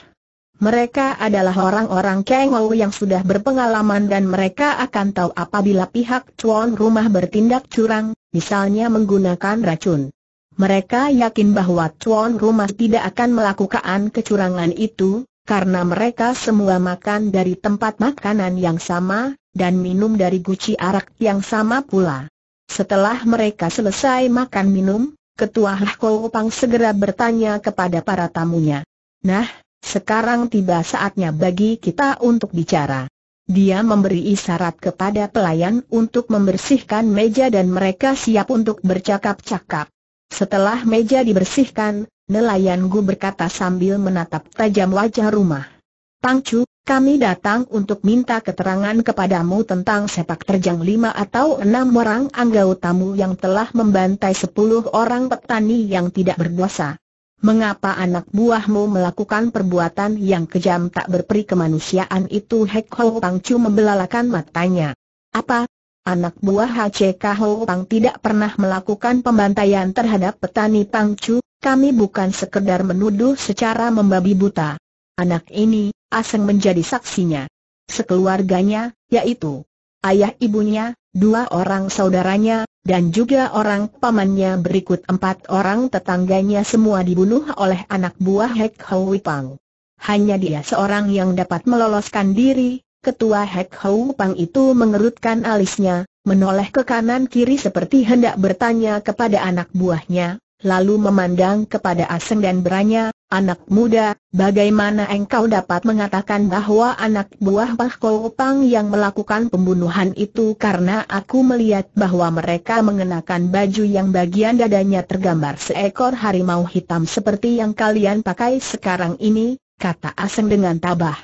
Speaker 1: Mereka adalah orang-orang Kengou yang sudah berpengalaman dan mereka akan tahu apabila pihak tuan rumah bertindak curang, misalnya menggunakan racun. Mereka yakin bahwa tuan rumah tidak akan melakukan kecurangan itu, karena mereka semua makan dari tempat makanan yang sama, dan minum dari guci arak yang sama pula. Setelah mereka selesai makan minum, Ketua Pang segera bertanya kepada para tamunya. Nah, sekarang tiba saatnya bagi kita untuk bicara. Dia memberi isyarat kepada pelayan untuk membersihkan meja dan mereka siap untuk bercakap-cakap. Setelah meja dibersihkan, nelayan Gu berkata sambil menatap tajam wajah rumah. Pangcu, kami datang untuk minta keterangan kepadamu tentang sepak terjang lima atau enam orang tamu yang telah membantai sepuluh orang petani yang tidak berdosa. Mengapa anak buahmu melakukan perbuatan yang kejam tak berperi kemanusiaan itu Hek Ho Pangcu membelalakan matanya. Apa? Anak buah HCK Ho Pang tidak pernah melakukan pembantaian terhadap petani Pangcu, kami bukan sekedar menuduh secara membabi buta. Anak ini, Aseng menjadi saksinya. Sekeluarganya, yaitu ayah ibunya, dua orang saudaranya, dan juga orang pamannya berikut empat orang tetangganya semua dibunuh oleh anak buah Hek Hou Wipang. Hanya dia seorang yang dapat meloloskan diri, ketua Hek Hou Wipang itu mengerutkan alisnya, menoleh ke kanan kiri seperti hendak bertanya kepada anak buahnya, lalu memandang kepada Aseng dan Beranya, Anak muda, bagaimana engkau dapat mengatakan bahwa anak buah Pak Pang yang melakukan pembunuhan itu karena aku melihat bahwa mereka mengenakan baju yang bagian dadanya tergambar seekor harimau hitam seperti yang kalian pakai sekarang ini, kata Aseng dengan tabah.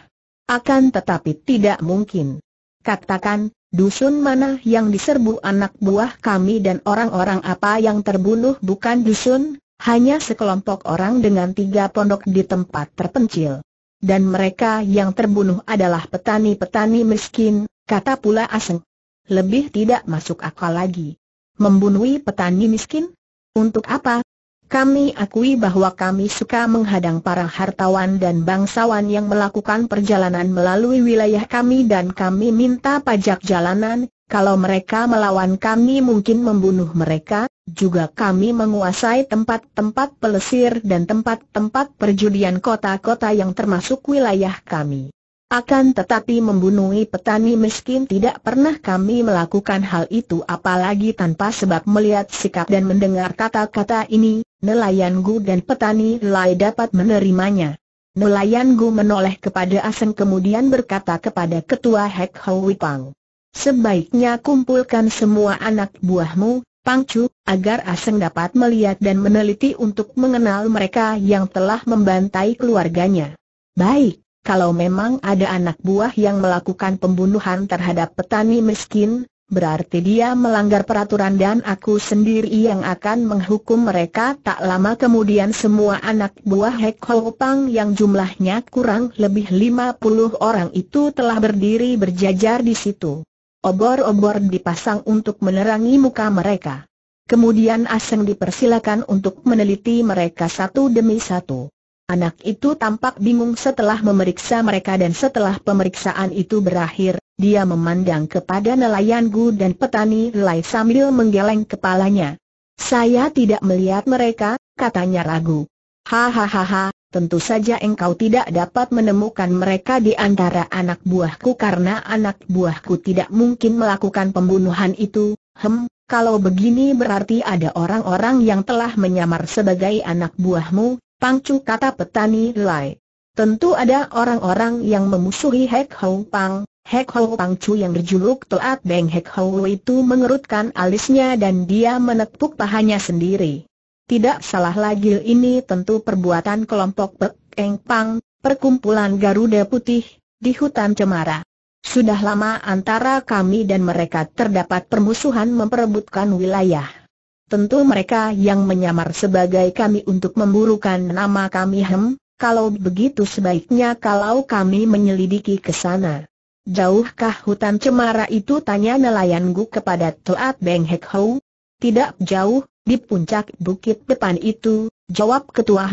Speaker 1: Akan tetapi tidak mungkin. Katakan, dusun mana yang diserbu anak buah kami dan orang-orang apa yang terbunuh bukan dusun? Hanya sekelompok orang dengan tiga pondok di tempat terpencil. Dan mereka yang terbunuh adalah petani-petani miskin, kata pula Aseng. Lebih tidak masuk akal lagi. Membunuhi petani miskin? Untuk apa? Kami akui bahwa kami suka menghadang para hartawan dan bangsawan yang melakukan perjalanan melalui wilayah kami dan kami minta pajak jalanan, kalau mereka melawan kami mungkin membunuh mereka, juga kami menguasai tempat-tempat pelesir dan tempat-tempat perjudian kota-kota yang termasuk wilayah kami. Akan tetapi membunuh petani miskin tidak pernah kami melakukan hal itu apalagi tanpa sebab melihat sikap dan mendengar kata-kata ini, nelayan Gu dan petani Lai dapat menerimanya. Nelayan Gu menoleh kepada Aseng kemudian berkata kepada ketua Hek Hou Wipang. Sebaiknya kumpulkan semua anak buahmu, Pangcu, agar Aseng dapat melihat dan meneliti untuk mengenal mereka yang telah membantai keluarganya. Baik, kalau memang ada anak buah yang melakukan pembunuhan terhadap petani miskin, berarti dia melanggar peraturan dan aku sendiri yang akan menghukum mereka. Tak lama kemudian semua anak buah Hek Ho Pang yang jumlahnya kurang lebih 50 orang itu telah berdiri berjajar di situ. Obor-obor dipasang untuk menerangi muka mereka. Kemudian Aseng dipersilakan untuk meneliti mereka satu demi satu. Anak itu tampak bingung setelah memeriksa mereka dan setelah pemeriksaan itu berakhir, dia memandang kepada nelayan Gu dan petani Lai sambil menggeleng kepalanya. Saya tidak melihat mereka, katanya ragu. Hahaha, Tentu saja engkau tidak dapat menemukan mereka di antara anak buahku karena anak buahku tidak mungkin melakukan pembunuhan itu. Hem, kalau begini berarti ada orang-orang yang telah menyamar sebagai anak buahmu, pangcu kata petani Lai. Tentu ada orang-orang yang memusuhi Hek Hou Pang. Hek Hou Pang Chu yang berjuluk Toat Beng Hek Hou itu mengerutkan alisnya dan dia menepuk pahanya sendiri. Tidak salah lagi ini tentu perbuatan kelompok Pek Pang, perkumpulan Garuda Putih, di hutan Cemara. Sudah lama antara kami dan mereka terdapat permusuhan memperebutkan wilayah. Tentu mereka yang menyamar sebagai kami untuk memburukan nama kami Hem, kalau begitu sebaiknya kalau kami menyelidiki ke sana. Jauhkah hutan Cemara itu tanya nelayan Gu kepada Toat Beng Hek Hou? Tidak jauh, di puncak bukit depan itu, jawab ketua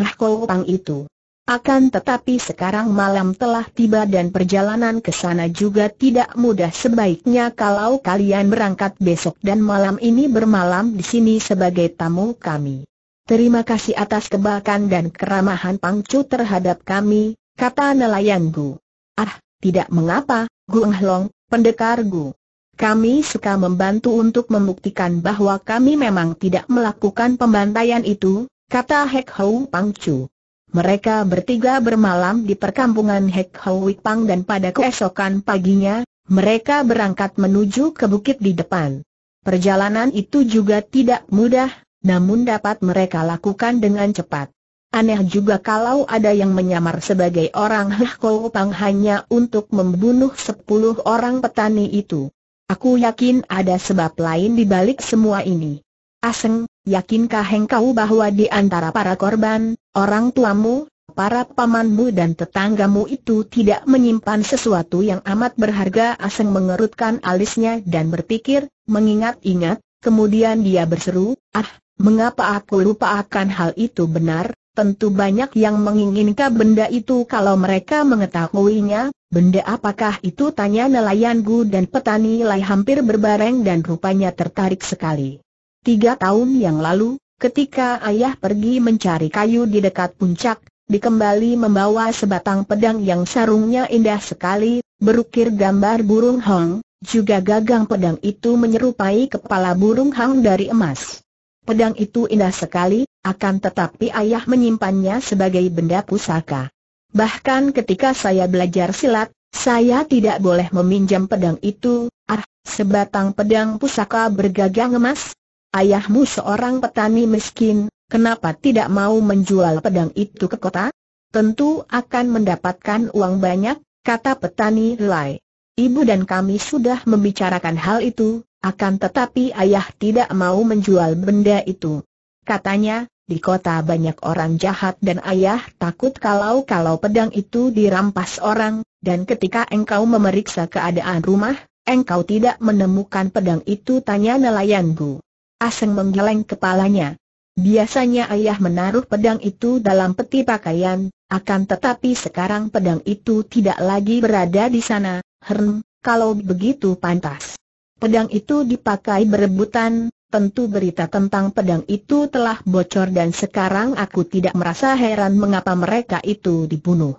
Speaker 1: Pang itu. Akan tetapi sekarang malam telah tiba dan perjalanan ke sana juga tidak mudah sebaiknya kalau kalian berangkat besok dan malam ini bermalam di sini sebagai tamu kami. Terima kasih atas kebakan dan keramahan Pangcu terhadap kami, kata nelayan Gu. Ah, tidak mengapa, Gu Long, pendekar Gu. Kami suka membantu untuk membuktikan bahwa kami memang tidak melakukan pembantaian itu, kata Hek Hou Pang Chu. Mereka bertiga bermalam di perkampungan Hek Hou Wik Pang dan pada keesokan paginya, mereka berangkat menuju ke bukit di depan. Perjalanan itu juga tidak mudah, namun dapat mereka lakukan dengan cepat. Aneh juga kalau ada yang menyamar sebagai orang Hek Hou Pang hanya untuk membunuh sepuluh orang petani itu. Aku yakin ada sebab lain di balik semua ini. Aseng, yakinkah engkau bahwa di antara para korban, orang tuamu, para pamanmu dan tetanggamu itu tidak menyimpan sesuatu yang amat berharga? Aseng mengerutkan alisnya dan berpikir, mengingat-ingat, kemudian dia berseru, ah, mengapa aku lupa akan hal itu benar? Tentu banyak yang menginginkan benda itu kalau mereka mengetahuinya, Benda apakah itu tanya nelayan Gu dan petani Lai hampir berbareng dan rupanya tertarik sekali. Tiga tahun yang lalu, ketika ayah pergi mencari kayu di dekat puncak, dikembali membawa sebatang pedang yang sarungnya indah sekali, berukir gambar burung hong, juga gagang pedang itu menyerupai kepala burung hong dari emas. Pedang itu indah sekali, akan tetapi ayah menyimpannya sebagai benda pusaka. Bahkan ketika saya belajar silat, saya tidak boleh meminjam pedang itu, ah, sebatang pedang pusaka bergagang emas. Ayahmu seorang petani miskin, kenapa tidak mau menjual pedang itu ke kota? Tentu akan mendapatkan uang banyak, kata petani Lai. Ibu dan kami sudah membicarakan hal itu, akan tetapi ayah tidak mau menjual benda itu. Katanya, di kota banyak orang jahat dan ayah takut kalau-kalau pedang itu dirampas orang, dan ketika engkau memeriksa keadaan rumah, engkau tidak menemukan pedang itu tanya nelayanku. Aseng menggeleng kepalanya. Biasanya ayah menaruh pedang itu dalam peti pakaian, akan tetapi sekarang pedang itu tidak lagi berada di sana, herm, kalau begitu pantas. Pedang itu dipakai berebutan, Tentu berita tentang pedang itu telah bocor dan sekarang aku tidak merasa heran mengapa mereka itu dibunuh.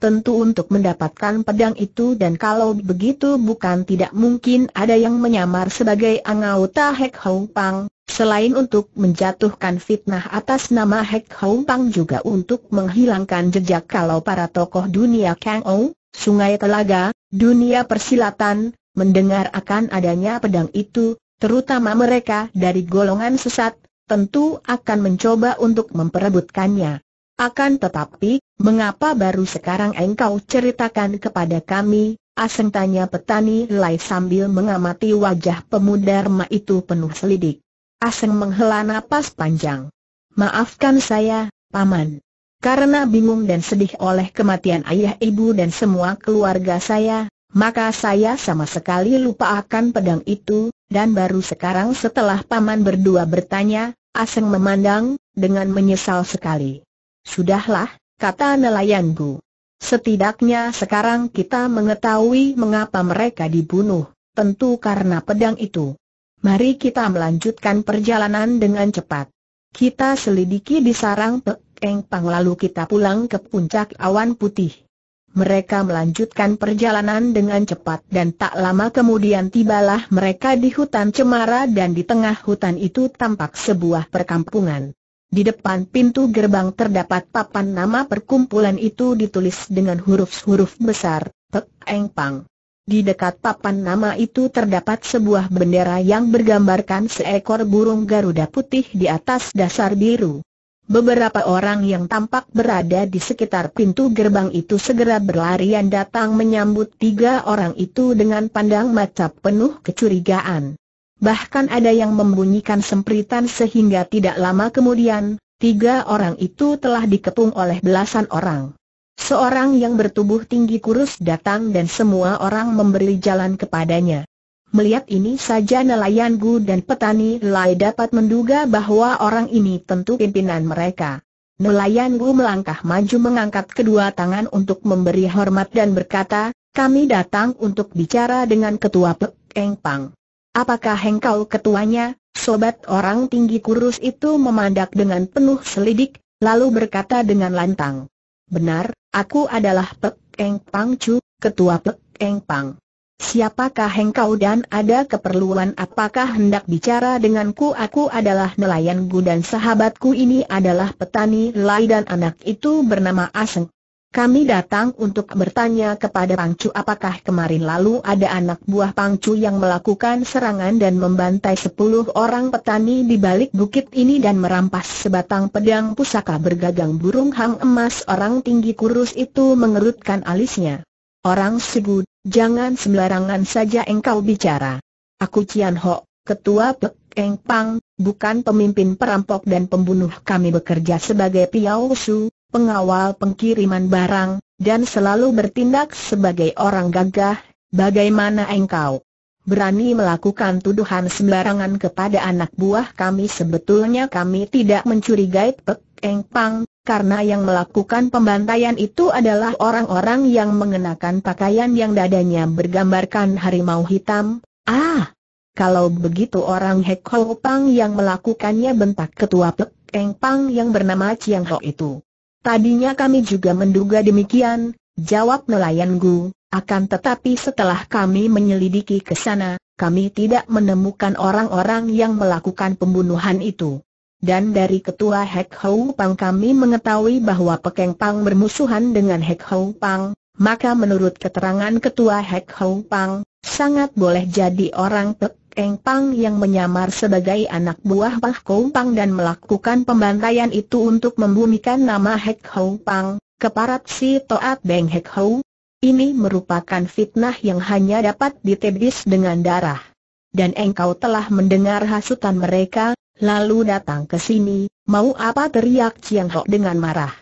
Speaker 1: Tentu untuk mendapatkan pedang itu dan kalau begitu bukan tidak mungkin ada yang menyamar sebagai anggota Hek Hong Pang, selain untuk menjatuhkan fitnah atas nama Hek Hong Pang juga untuk menghilangkan jejak kalau para tokoh dunia Kang Ou, Sungai Telaga, dunia persilatan, mendengar akan adanya pedang itu, terutama mereka dari golongan sesat, tentu akan mencoba untuk memperebutkannya. Akan tetapi, mengapa baru sekarang engkau ceritakan kepada kami, aseng tanya petani Lai sambil mengamati wajah pemuda remah itu penuh selidik. Aseng menghela napas panjang. Maafkan saya, Paman. Karena bingung dan sedih oleh kematian ayah ibu dan semua keluarga saya, maka saya sama sekali lupa akan pedang itu, dan baru sekarang setelah paman berdua bertanya, Aseng memandang, dengan menyesal sekali. Sudahlah, kata nelayan Gu. Setidaknya sekarang kita mengetahui mengapa mereka dibunuh, tentu karena pedang itu. Mari kita melanjutkan perjalanan dengan cepat. Kita selidiki di sarang Pek Eng Pang lalu kita pulang ke puncak awan putih. Mereka melanjutkan perjalanan dengan cepat dan tak lama kemudian tibalah mereka di hutan cemara dan di tengah hutan itu tampak sebuah perkampungan. Di depan pintu gerbang terdapat papan nama perkumpulan itu ditulis dengan huruf-huruf besar, Pek Eng Pang. Di dekat papan nama itu terdapat sebuah bendera yang bergambarkan seekor burung Garuda putih di atas dasar biru. Beberapa orang yang tampak berada di sekitar pintu gerbang itu segera berlarian datang menyambut tiga orang itu dengan pandang mata penuh kecurigaan. Bahkan ada yang membunyikan sempritan sehingga tidak lama kemudian, tiga orang itu telah dikepung oleh belasan orang. Seorang yang bertubuh tinggi kurus datang dan semua orang memberi jalan kepadanya. Melihat ini saja nelayan Gu dan petani Lai dapat menduga bahwa orang ini tentu pimpinan mereka. Nelayan Gu melangkah maju mengangkat kedua tangan untuk memberi hormat dan berkata, kami datang untuk bicara dengan ketua pekeng Pang. Apakah engkau ketuanya? Sobat orang tinggi kurus itu memandak dengan penuh selidik, lalu berkata dengan lantang. Benar, aku adalah pekeng Pang Chu, ketua pekeng Pang. Siapakah hengkau dan ada keperluan apakah hendak bicara denganku Aku adalah nelayan Gu dan sahabatku ini adalah petani Lai dan anak itu bernama Aseng Kami datang untuk bertanya kepada Pangcu apakah kemarin lalu ada anak buah Pangcu yang melakukan serangan dan membantai sepuluh orang petani di balik bukit ini dan merampas sebatang pedang pusaka bergagang burung hang emas orang tinggi kurus itu mengerutkan alisnya Orang Sibu, jangan sembarangan saja engkau bicara. Aku Cian Ho, ketua Pek Eng Pang, bukan pemimpin perampok dan pembunuh kami bekerja sebagai Piao Su, pengawal pengkiriman barang, dan selalu bertindak sebagai orang gagah, bagaimana engkau? Berani melakukan tuduhan sembarangan kepada anak buah kami sebetulnya kami tidak mencurigai Pek Eng Pang, karena yang melakukan pembantaian itu adalah orang-orang yang mengenakan pakaian yang dadanya bergambarkan harimau hitam. Ah! Kalau begitu orang Hek yang melakukannya bentak ketua Pek yang bernama Chiang Ho itu. Tadinya kami juga menduga demikian, jawab nelayan Gu, akan tetapi setelah kami menyelidiki ke sana, kami tidak menemukan orang-orang yang melakukan pembunuhan itu. Dan dari ketua Hek Hou Pang kami mengetahui bahwa Pekeng Pang bermusuhan dengan Hek Hou Pang, maka menurut keterangan ketua Hek Hou Pang, sangat boleh jadi orang Pekeng Pang yang menyamar sebagai anak buah Pak Hou Pang dan melakukan pembantaian itu untuk membumikan nama Hek Hou Pang, keparat si Toat Beng Hek Hou. Ini merupakan fitnah yang hanya dapat ditebis dengan darah. Dan engkau telah mendengar hasutan mereka, Lalu datang ke sini, mau apa teriak Chiang Ho dengan marah.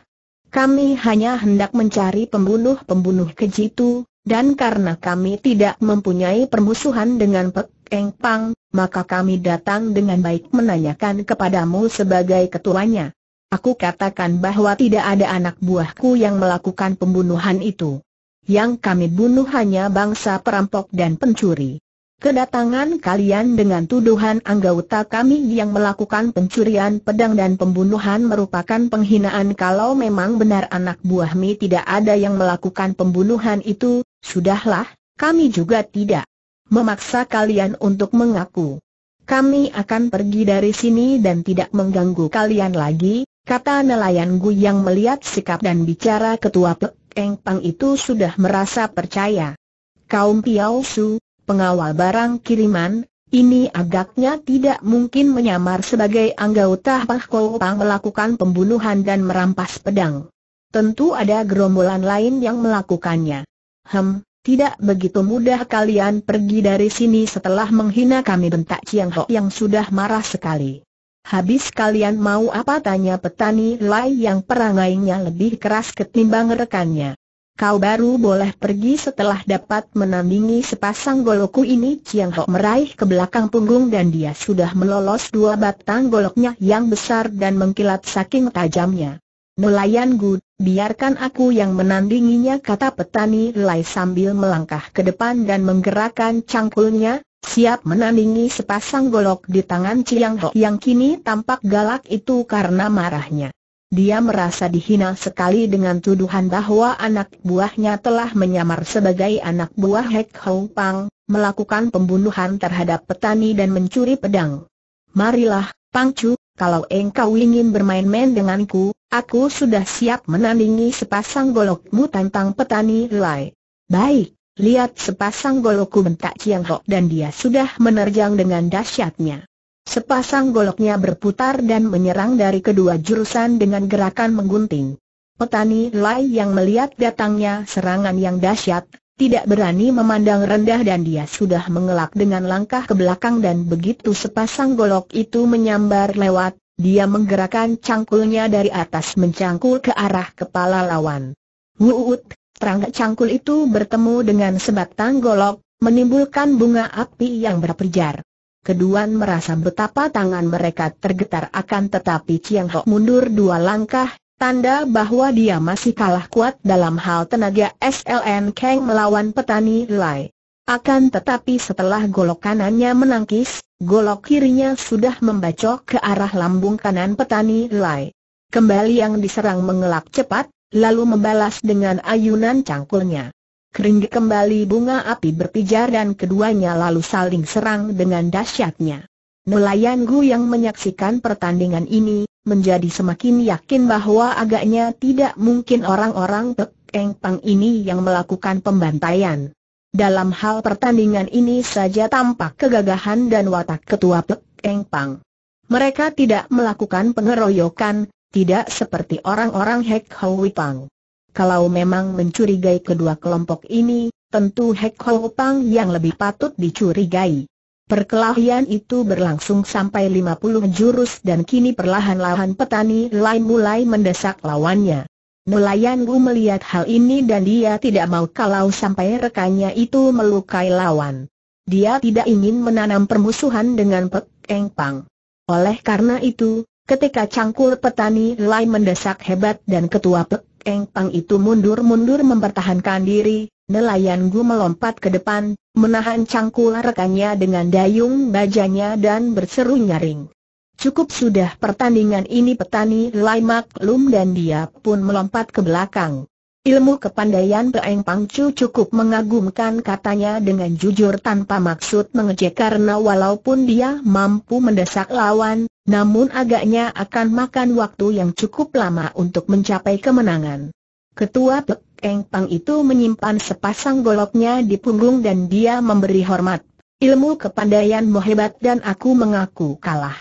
Speaker 1: Kami hanya hendak mencari pembunuh-pembunuh keji itu, dan karena kami tidak mempunyai permusuhan dengan Pek Eng Pang, maka kami datang dengan baik menanyakan kepadamu sebagai ketuanya. Aku katakan bahwa tidak ada anak buahku yang melakukan pembunuhan itu. Yang kami bunuh hanya bangsa perampok dan pencuri. Kedatangan kalian dengan tuduhan anggota kami yang melakukan pencurian pedang dan pembunuhan merupakan penghinaan kalau memang benar anak buahmi tidak ada yang melakukan pembunuhan itu, sudahlah, kami juga tidak memaksa kalian untuk mengaku. Kami akan pergi dari sini dan tidak mengganggu kalian lagi, kata nelayan Gu yang melihat sikap dan bicara ketua Pek Eng Pang itu sudah merasa percaya. Kaum Piao Su, pengawal barang kiriman, ini agaknya tidak mungkin menyamar sebagai anggota Pang melakukan pembunuhan dan merampas pedang. Tentu ada gerombolan lain yang melakukannya. Hem, tidak begitu mudah kalian pergi dari sini setelah menghina kami bentak Chiang Ho yang sudah marah sekali. Habis kalian mau apa tanya petani Lai yang perangainya lebih keras ketimbang rekannya kau baru boleh pergi setelah dapat menandingi sepasang goloku ini Chiang Ho meraih ke belakang punggung dan dia sudah melolos dua batang goloknya yang besar dan mengkilat saking tajamnya. Nelayan Gu, biarkan aku yang menandinginya kata petani Lai sambil melangkah ke depan dan menggerakkan cangkulnya, siap menandingi sepasang golok di tangan Chiang Ho yang kini tampak galak itu karena marahnya. Dia merasa dihina sekali dengan tuduhan bahwa anak buahnya telah menyamar sebagai anak buah Hek Hong Pang, melakukan pembunuhan terhadap petani dan mencuri pedang. Marilah, Pang Chu, kalau engkau ingin bermain-main denganku, aku sudah siap menandingi sepasang golokmu tentang petani Lai. Baik, lihat sepasang golokku bentak Chiang Ho dan dia sudah menerjang dengan dahsyatnya. Sepasang goloknya berputar dan menyerang dari kedua jurusan dengan gerakan menggunting. Petani Lai yang melihat datangnya serangan yang dahsyat, tidak berani memandang rendah dan dia sudah mengelak dengan langkah ke belakang dan begitu sepasang golok itu menyambar lewat, dia menggerakkan cangkulnya dari atas mencangkul ke arah kepala lawan. Wuut, terangga cangkul itu bertemu dengan sebatang golok, menimbulkan bunga api yang berperjar keduan merasa betapa tangan mereka tergetar akan tetapi Chiang Ho mundur dua langkah, tanda bahwa dia masih kalah kuat dalam hal tenaga SLN Kang melawan petani Lai. Akan tetapi setelah golok kanannya menangkis, golok kirinya sudah membacok ke arah lambung kanan petani Lai. Kembali yang diserang mengelak cepat, lalu membalas dengan ayunan cangkulnya. Keringgi kembali bunga api berpijar dan keduanya lalu saling serang dengan dahsyatnya. Nelayan Gu yang menyaksikan pertandingan ini, menjadi semakin yakin bahwa agaknya tidak mungkin orang-orang Pek Eng Pang ini yang melakukan pembantaian. Dalam hal pertandingan ini saja tampak kegagahan dan watak ketua Pek Eng Pang. Mereka tidak melakukan pengeroyokan, tidak seperti orang-orang Hek Hau Pang. Kalau memang mencurigai kedua kelompok ini, tentu Hek Ho yang lebih patut dicurigai. Perkelahian itu berlangsung sampai 50 jurus dan kini perlahan-lahan petani lain mulai mendesak lawannya. Nelayan Wu melihat hal ini dan dia tidak mau kalau sampai rekannya itu melukai lawan. Dia tidak ingin menanam permusuhan dengan Pek Pang. Oleh karena itu, ketika cangkul petani lain mendesak hebat dan ketua Pek Eng Pang itu mundur-mundur mempertahankan diri, nelayan Gu melompat ke depan, menahan cangkul rekannya dengan dayung bajanya dan berseru nyaring. Cukup sudah pertandingan ini petani Lai lum dan dia pun melompat ke belakang. Ilmu kepandaian Peeng Pangcu cukup mengagumkan katanya dengan jujur tanpa maksud mengejek karena walaupun dia mampu mendesak lawan, namun agaknya akan makan waktu yang cukup lama untuk mencapai kemenangan. Ketua Peeng Pang itu menyimpan sepasang goloknya di punggung dan dia memberi hormat. Ilmu kepandaianmu hebat dan aku mengaku kalah.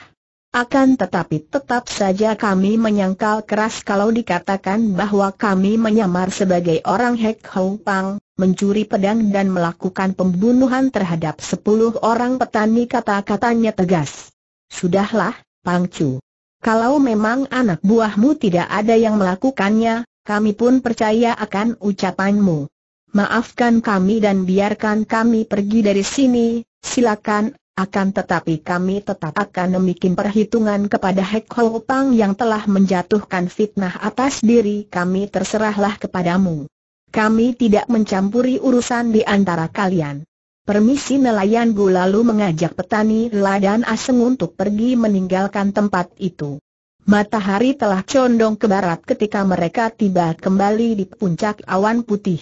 Speaker 1: Akan tetapi tetap saja kami menyangkal keras kalau dikatakan bahwa kami menyamar sebagai orang Hek Pang, mencuri pedang dan melakukan pembunuhan terhadap sepuluh orang petani kata-katanya tegas. Sudahlah, Pang Chu. Kalau memang anak buahmu tidak ada yang melakukannya, kami pun percaya akan ucapanmu. Maafkan kami dan biarkan kami pergi dari sini, silakan akan tetapi kami tetap akan memikin perhitungan kepada Hek Ho Pang yang telah menjatuhkan fitnah atas diri kami terserahlah kepadamu. Kami tidak mencampuri urusan di antara kalian. Permisi nelayan Gu lalu mengajak petani ladang Aseng untuk pergi meninggalkan tempat itu. Matahari telah condong ke barat ketika mereka tiba kembali di puncak awan putih.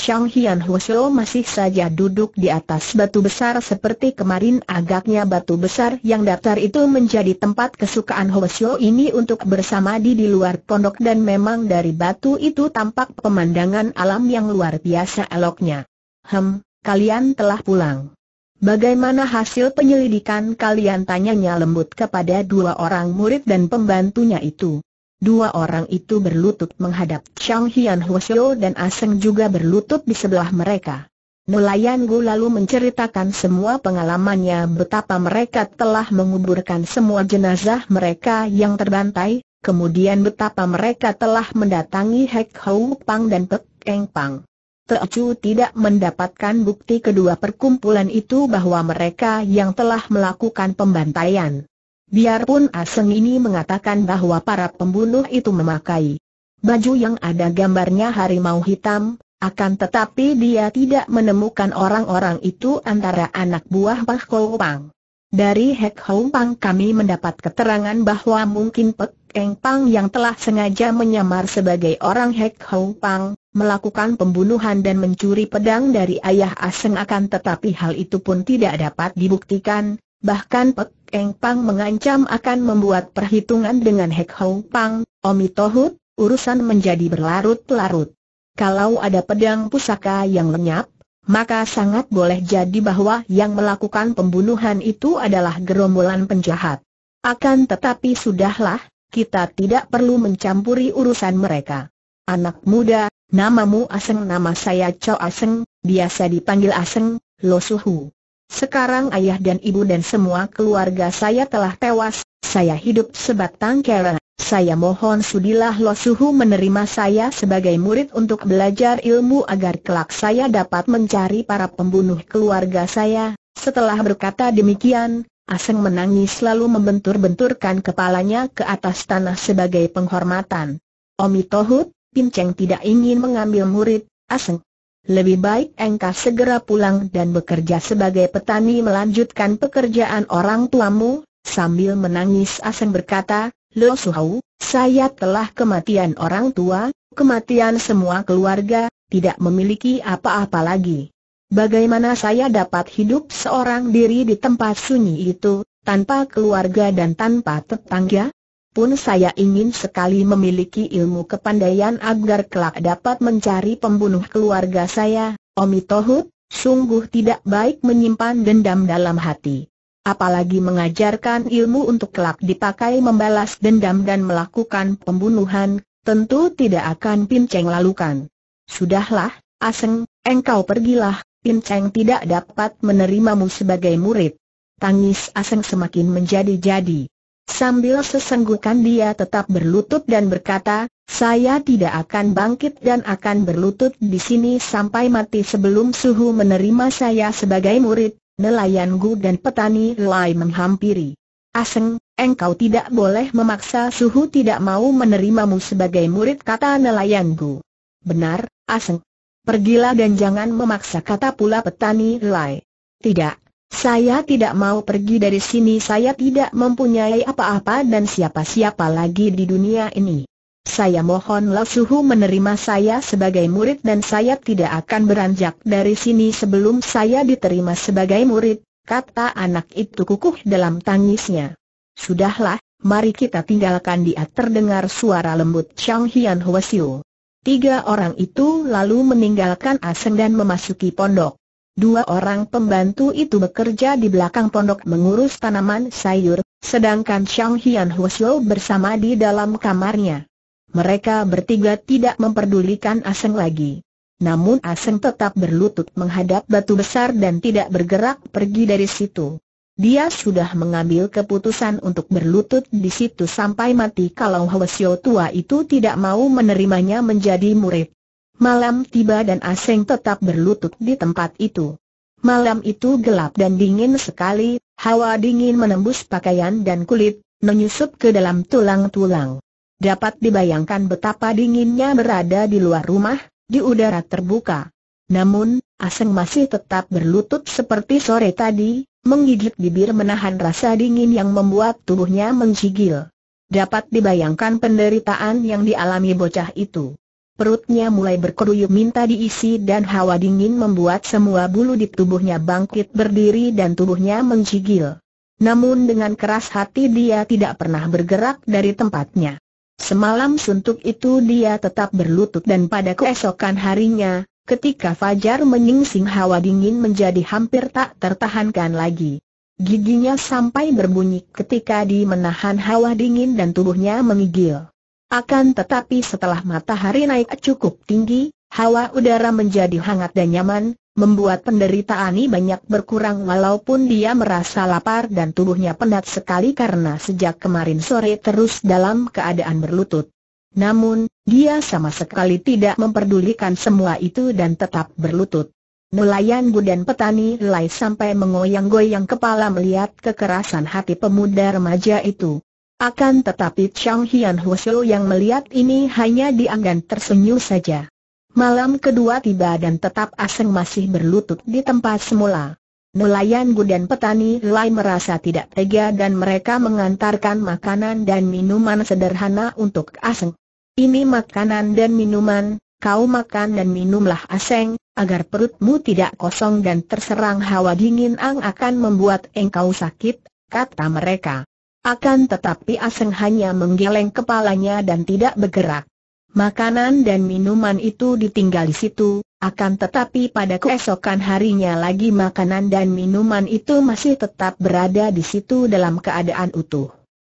Speaker 1: Chang Hian Huseo masih saja duduk di atas batu besar seperti kemarin agaknya batu besar yang datar itu menjadi tempat kesukaan Huseo ini untuk bersamadi di luar pondok dan memang dari batu itu tampak pemandangan alam yang luar biasa eloknya. Hem, kalian telah pulang. Bagaimana hasil penyelidikan kalian tanyanya lembut kepada dua orang murid dan pembantunya itu. Dua orang itu berlutut menghadap Shang Hian Hwasyo dan Aseng juga berlutut di sebelah mereka. Nelayan Gu lalu menceritakan semua pengalamannya betapa mereka telah menguburkan semua jenazah mereka yang terbantai, kemudian betapa mereka telah mendatangi Hek Hou Pang dan Pek Eng Pang. Teocu tidak mendapatkan bukti kedua perkumpulan itu bahwa mereka yang telah melakukan pembantaian. Biarpun Aseng ini mengatakan bahwa para pembunuh itu memakai baju yang ada gambarnya harimau hitam, akan tetapi dia tidak menemukan orang-orang itu antara anak buah Pak Pang. Dari Hek Hong Pang kami mendapat keterangan bahwa mungkin Pek Eng Pang yang telah sengaja menyamar sebagai orang Hek Hong Pang, melakukan pembunuhan dan mencuri pedang dari ayah Aseng akan tetapi hal itu pun tidak dapat dibuktikan, bahkan Pek Eng Pang mengancam akan membuat perhitungan dengan Hek Hong Pang, Omi Tohut, urusan menjadi berlarut-larut. Kalau ada pedang pusaka yang lenyap, maka sangat boleh jadi bahwa yang melakukan pembunuhan itu adalah gerombolan penjahat. Akan tetapi sudahlah, kita tidak perlu mencampuri urusan mereka. Anak muda, namamu Aseng nama saya Chow Aseng, biasa dipanggil Aseng, Lo Suhu. Sekarang ayah dan ibu dan semua keluarga saya telah tewas, saya hidup sebatang kera saya mohon sudilah Lo Suhu menerima saya sebagai murid untuk belajar ilmu agar kelak saya dapat mencari para pembunuh keluarga saya. Setelah berkata demikian, Aseng menangis lalu membentur-benturkan kepalanya ke atas tanah sebagai penghormatan. Omi Tohut, Pinceng tidak ingin mengambil murid, Aseng. Lebih baik engkau segera pulang dan bekerja sebagai petani melanjutkan pekerjaan orang tuamu, sambil menangis Aseng berkata, Lo Suhau, saya telah kematian orang tua, kematian semua keluarga, tidak memiliki apa-apa lagi. Bagaimana saya dapat hidup seorang diri di tempat sunyi itu, tanpa keluarga dan tanpa tetangga? Pun saya ingin sekali memiliki ilmu kepandaian agar kelak dapat mencari pembunuh keluarga saya, Omi sungguh tidak baik menyimpan dendam dalam hati apalagi mengajarkan ilmu untuk kelak dipakai membalas dendam dan melakukan pembunuhan, tentu tidak akan Pin Cheng lalukan. Sudahlah, Aseng, engkau pergilah, Pin Cheng tidak dapat menerimamu sebagai murid. Tangis Aseng semakin menjadi-jadi. Sambil sesenggukan dia tetap berlutut dan berkata, saya tidak akan bangkit dan akan berlutut di sini sampai mati sebelum suhu menerima saya sebagai murid, nelayan Gu dan petani Lai menghampiri. Aseng, engkau tidak boleh memaksa Suhu tidak mau menerimamu sebagai murid kata nelayan Gu. Benar, Aseng. Pergilah dan jangan memaksa kata pula petani Lai. Tidak, saya tidak mau pergi dari sini saya tidak mempunyai apa-apa dan siapa-siapa lagi di dunia ini. Saya mohon Suhu menerima saya sebagai murid dan saya tidak akan beranjak dari sini sebelum saya diterima sebagai murid, kata anak itu kukuh dalam tangisnya. Sudahlah, mari kita tinggalkan dia terdengar suara lembut Chang Hian Siu. Tiga orang itu lalu meninggalkan aseng dan memasuki pondok. Dua orang pembantu itu bekerja di belakang pondok mengurus tanaman sayur, sedangkan Chang Hian Siu bersama di dalam kamarnya mereka bertiga tidak memperdulikan Aseng lagi. Namun Aseng tetap berlutut menghadap batu besar dan tidak bergerak pergi dari situ. Dia sudah mengambil keputusan untuk berlutut di situ sampai mati kalau Hwasyo tua itu tidak mau menerimanya menjadi murid. Malam tiba dan Aseng tetap berlutut di tempat itu. Malam itu gelap dan dingin sekali, hawa dingin menembus pakaian dan kulit, menyusup ke dalam tulang-tulang. Dapat dibayangkan betapa dinginnya berada di luar rumah, di udara terbuka. Namun, Aseng masih tetap berlutut seperti sore tadi, menggigit bibir menahan rasa dingin yang membuat tubuhnya mencigil. Dapat dibayangkan penderitaan yang dialami bocah itu. Perutnya mulai berkeruyuk minta diisi dan hawa dingin membuat semua bulu di tubuhnya bangkit berdiri dan tubuhnya mencigil. Namun dengan keras hati dia tidak pernah bergerak dari tempatnya. Semalam suntuk itu dia tetap berlutut dan pada keesokan harinya, ketika Fajar menyingsing hawa dingin menjadi hampir tak tertahankan lagi. Giginya sampai berbunyi ketika di menahan hawa dingin dan tubuhnya mengigil. Akan tetapi setelah matahari naik cukup tinggi, hawa udara menjadi hangat dan nyaman, membuat penderitaani banyak berkurang walaupun dia merasa lapar dan tubuhnya penat sekali karena sejak kemarin sore terus dalam keadaan berlutut. Namun, dia sama sekali tidak memperdulikan semua itu dan tetap berlutut. Nelayan dan Petani Lai sampai mengoyang-goyang kepala melihat kekerasan hati pemuda remaja itu. Akan tetapi Chang Hian Huseo yang melihat ini hanya dianggan tersenyum saja. Malam kedua tiba dan tetap Aseng masih berlutut di tempat semula. Nelayan Gu dan petani Lai merasa tidak tega dan mereka mengantarkan makanan dan minuman sederhana untuk Aseng. Ini makanan dan minuman, kau makan dan minumlah Aseng, agar perutmu tidak kosong dan terserang hawa dingin ang akan membuat engkau sakit, kata mereka. Akan tetapi Aseng hanya menggeleng kepalanya dan tidak bergerak. Makanan dan minuman itu ditinggal di situ, akan tetapi pada keesokan harinya lagi makanan dan minuman itu masih tetap berada di situ dalam keadaan utuh.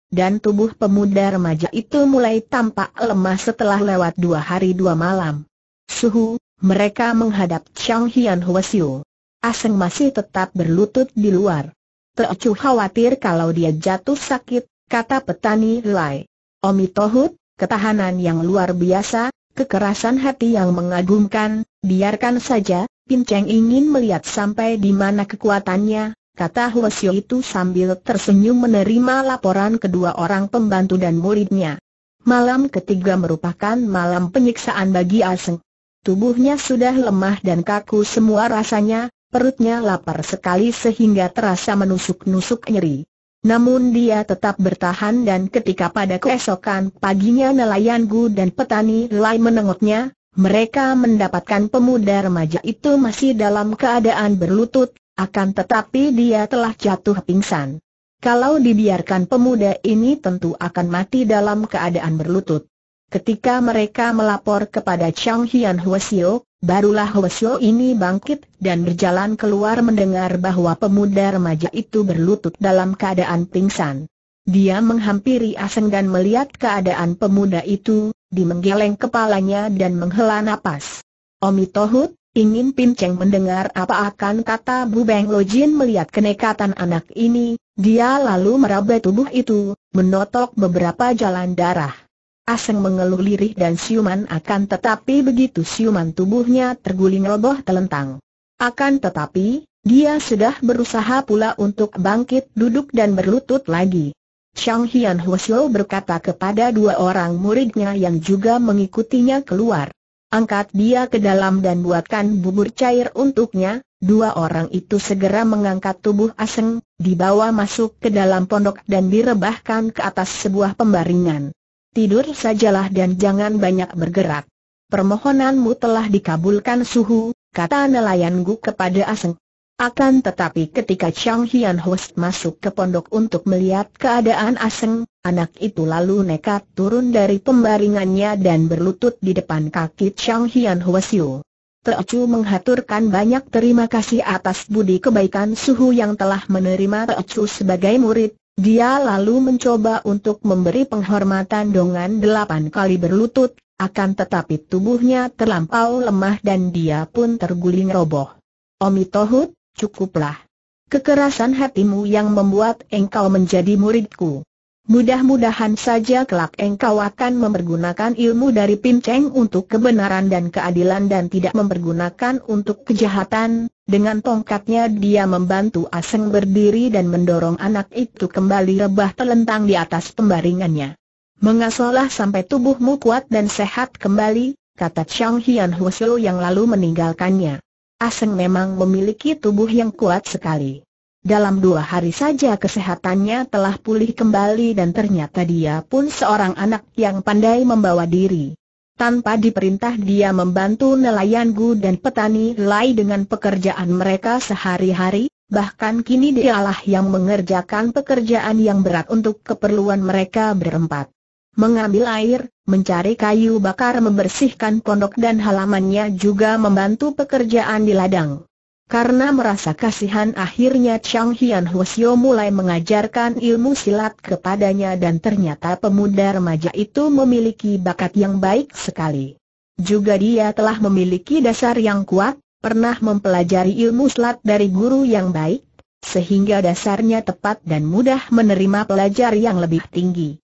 Speaker 1: Dan tubuh pemuda remaja itu mulai tampak lemah setelah lewat dua hari dua malam. Suhu, mereka menghadap Chang Hian Huasio. Aseng masih tetap berlutut di luar. Teocu khawatir kalau dia jatuh sakit, kata petani Lai. Omi Tohut, ketahanan yang luar biasa, kekerasan hati yang mengagumkan, biarkan saja, Pin Cheng ingin melihat sampai di mana kekuatannya, kata Xiu itu sambil tersenyum menerima laporan kedua orang pembantu dan muridnya. Malam ketiga merupakan malam penyiksaan bagi Aseng. Tubuhnya sudah lemah dan kaku semua rasanya, perutnya lapar sekali sehingga terasa menusuk-nusuk nyeri. Namun dia tetap bertahan dan ketika pada keesokan paginya nelayan Gu dan petani Lai menengoknya, mereka mendapatkan pemuda remaja itu masih dalam keadaan berlutut, akan tetapi dia telah jatuh pingsan. Kalau dibiarkan pemuda ini tentu akan mati dalam keadaan berlutut. Ketika mereka melapor kepada Chang Hian Huasio, Barulah Hoesio ini bangkit dan berjalan keluar mendengar bahwa pemuda remaja itu berlutut dalam keadaan pingsan. Dia menghampiri Aseng dan melihat keadaan pemuda itu, menggeleng kepalanya dan menghela napas. Omi Tohut, ingin Pinceng mendengar apa akan kata Bu Beng Lojin melihat kenekatan anak ini, dia lalu meraba tubuh itu, menotok beberapa jalan darah. Aseng mengeluh lirih dan siuman akan tetapi begitu siuman tubuhnya terguling roboh telentang. Akan tetapi, dia sudah berusaha pula untuk bangkit duduk dan berlutut lagi. Chang Hian Huosyo berkata kepada dua orang muridnya yang juga mengikutinya keluar. Angkat dia ke dalam dan buatkan bubur cair untuknya, dua orang itu segera mengangkat tubuh aseng, dibawa masuk ke dalam pondok dan direbahkan ke atas sebuah pembaringan tidur sajalah dan jangan banyak bergerak. Permohonanmu telah dikabulkan suhu, kata nelayan Gu kepada Aseng. Akan tetapi ketika Chang Hian Host masuk ke pondok untuk melihat keadaan Aseng, anak itu lalu nekat turun dari pembaringannya dan berlutut di depan kaki Chang Hian Teo Teocu menghaturkan banyak terima kasih atas budi kebaikan Suhu yang telah menerima Teocu sebagai murid, dia lalu mencoba untuk memberi penghormatan dengan delapan kali berlutut, akan tetapi tubuhnya terlampau lemah dan dia pun terguling roboh. Omi Tohut, cukuplah. Kekerasan hatimu yang membuat engkau menjadi muridku. Mudah-mudahan saja kelak engkau akan mempergunakan ilmu dari Pinceng untuk kebenaran dan keadilan dan tidak mempergunakan untuk kejahatan, dengan tongkatnya dia membantu Aseng berdiri dan mendorong anak itu kembali rebah telentang di atas pembaringannya. Mengasolah sampai tubuhmu kuat dan sehat kembali, kata Chang Hian Husio yang lalu meninggalkannya. Aseng memang memiliki tubuh yang kuat sekali. Dalam dua hari saja kesehatannya telah pulih kembali dan ternyata dia pun seorang anak yang pandai membawa diri. Tanpa diperintah dia membantu nelayan Gu dan petani Lai dengan pekerjaan mereka sehari-hari, bahkan kini dialah yang mengerjakan pekerjaan yang berat untuk keperluan mereka berempat. Mengambil air, mencari kayu bakar membersihkan pondok dan halamannya juga membantu pekerjaan di ladang. Karena merasa kasihan akhirnya Chang Hian Hwasyo mulai mengajarkan ilmu silat kepadanya dan ternyata pemuda remaja itu memiliki bakat yang baik sekali. Juga dia telah memiliki dasar yang kuat, pernah mempelajari ilmu silat dari guru yang baik, sehingga dasarnya tepat dan mudah menerima pelajar yang lebih tinggi.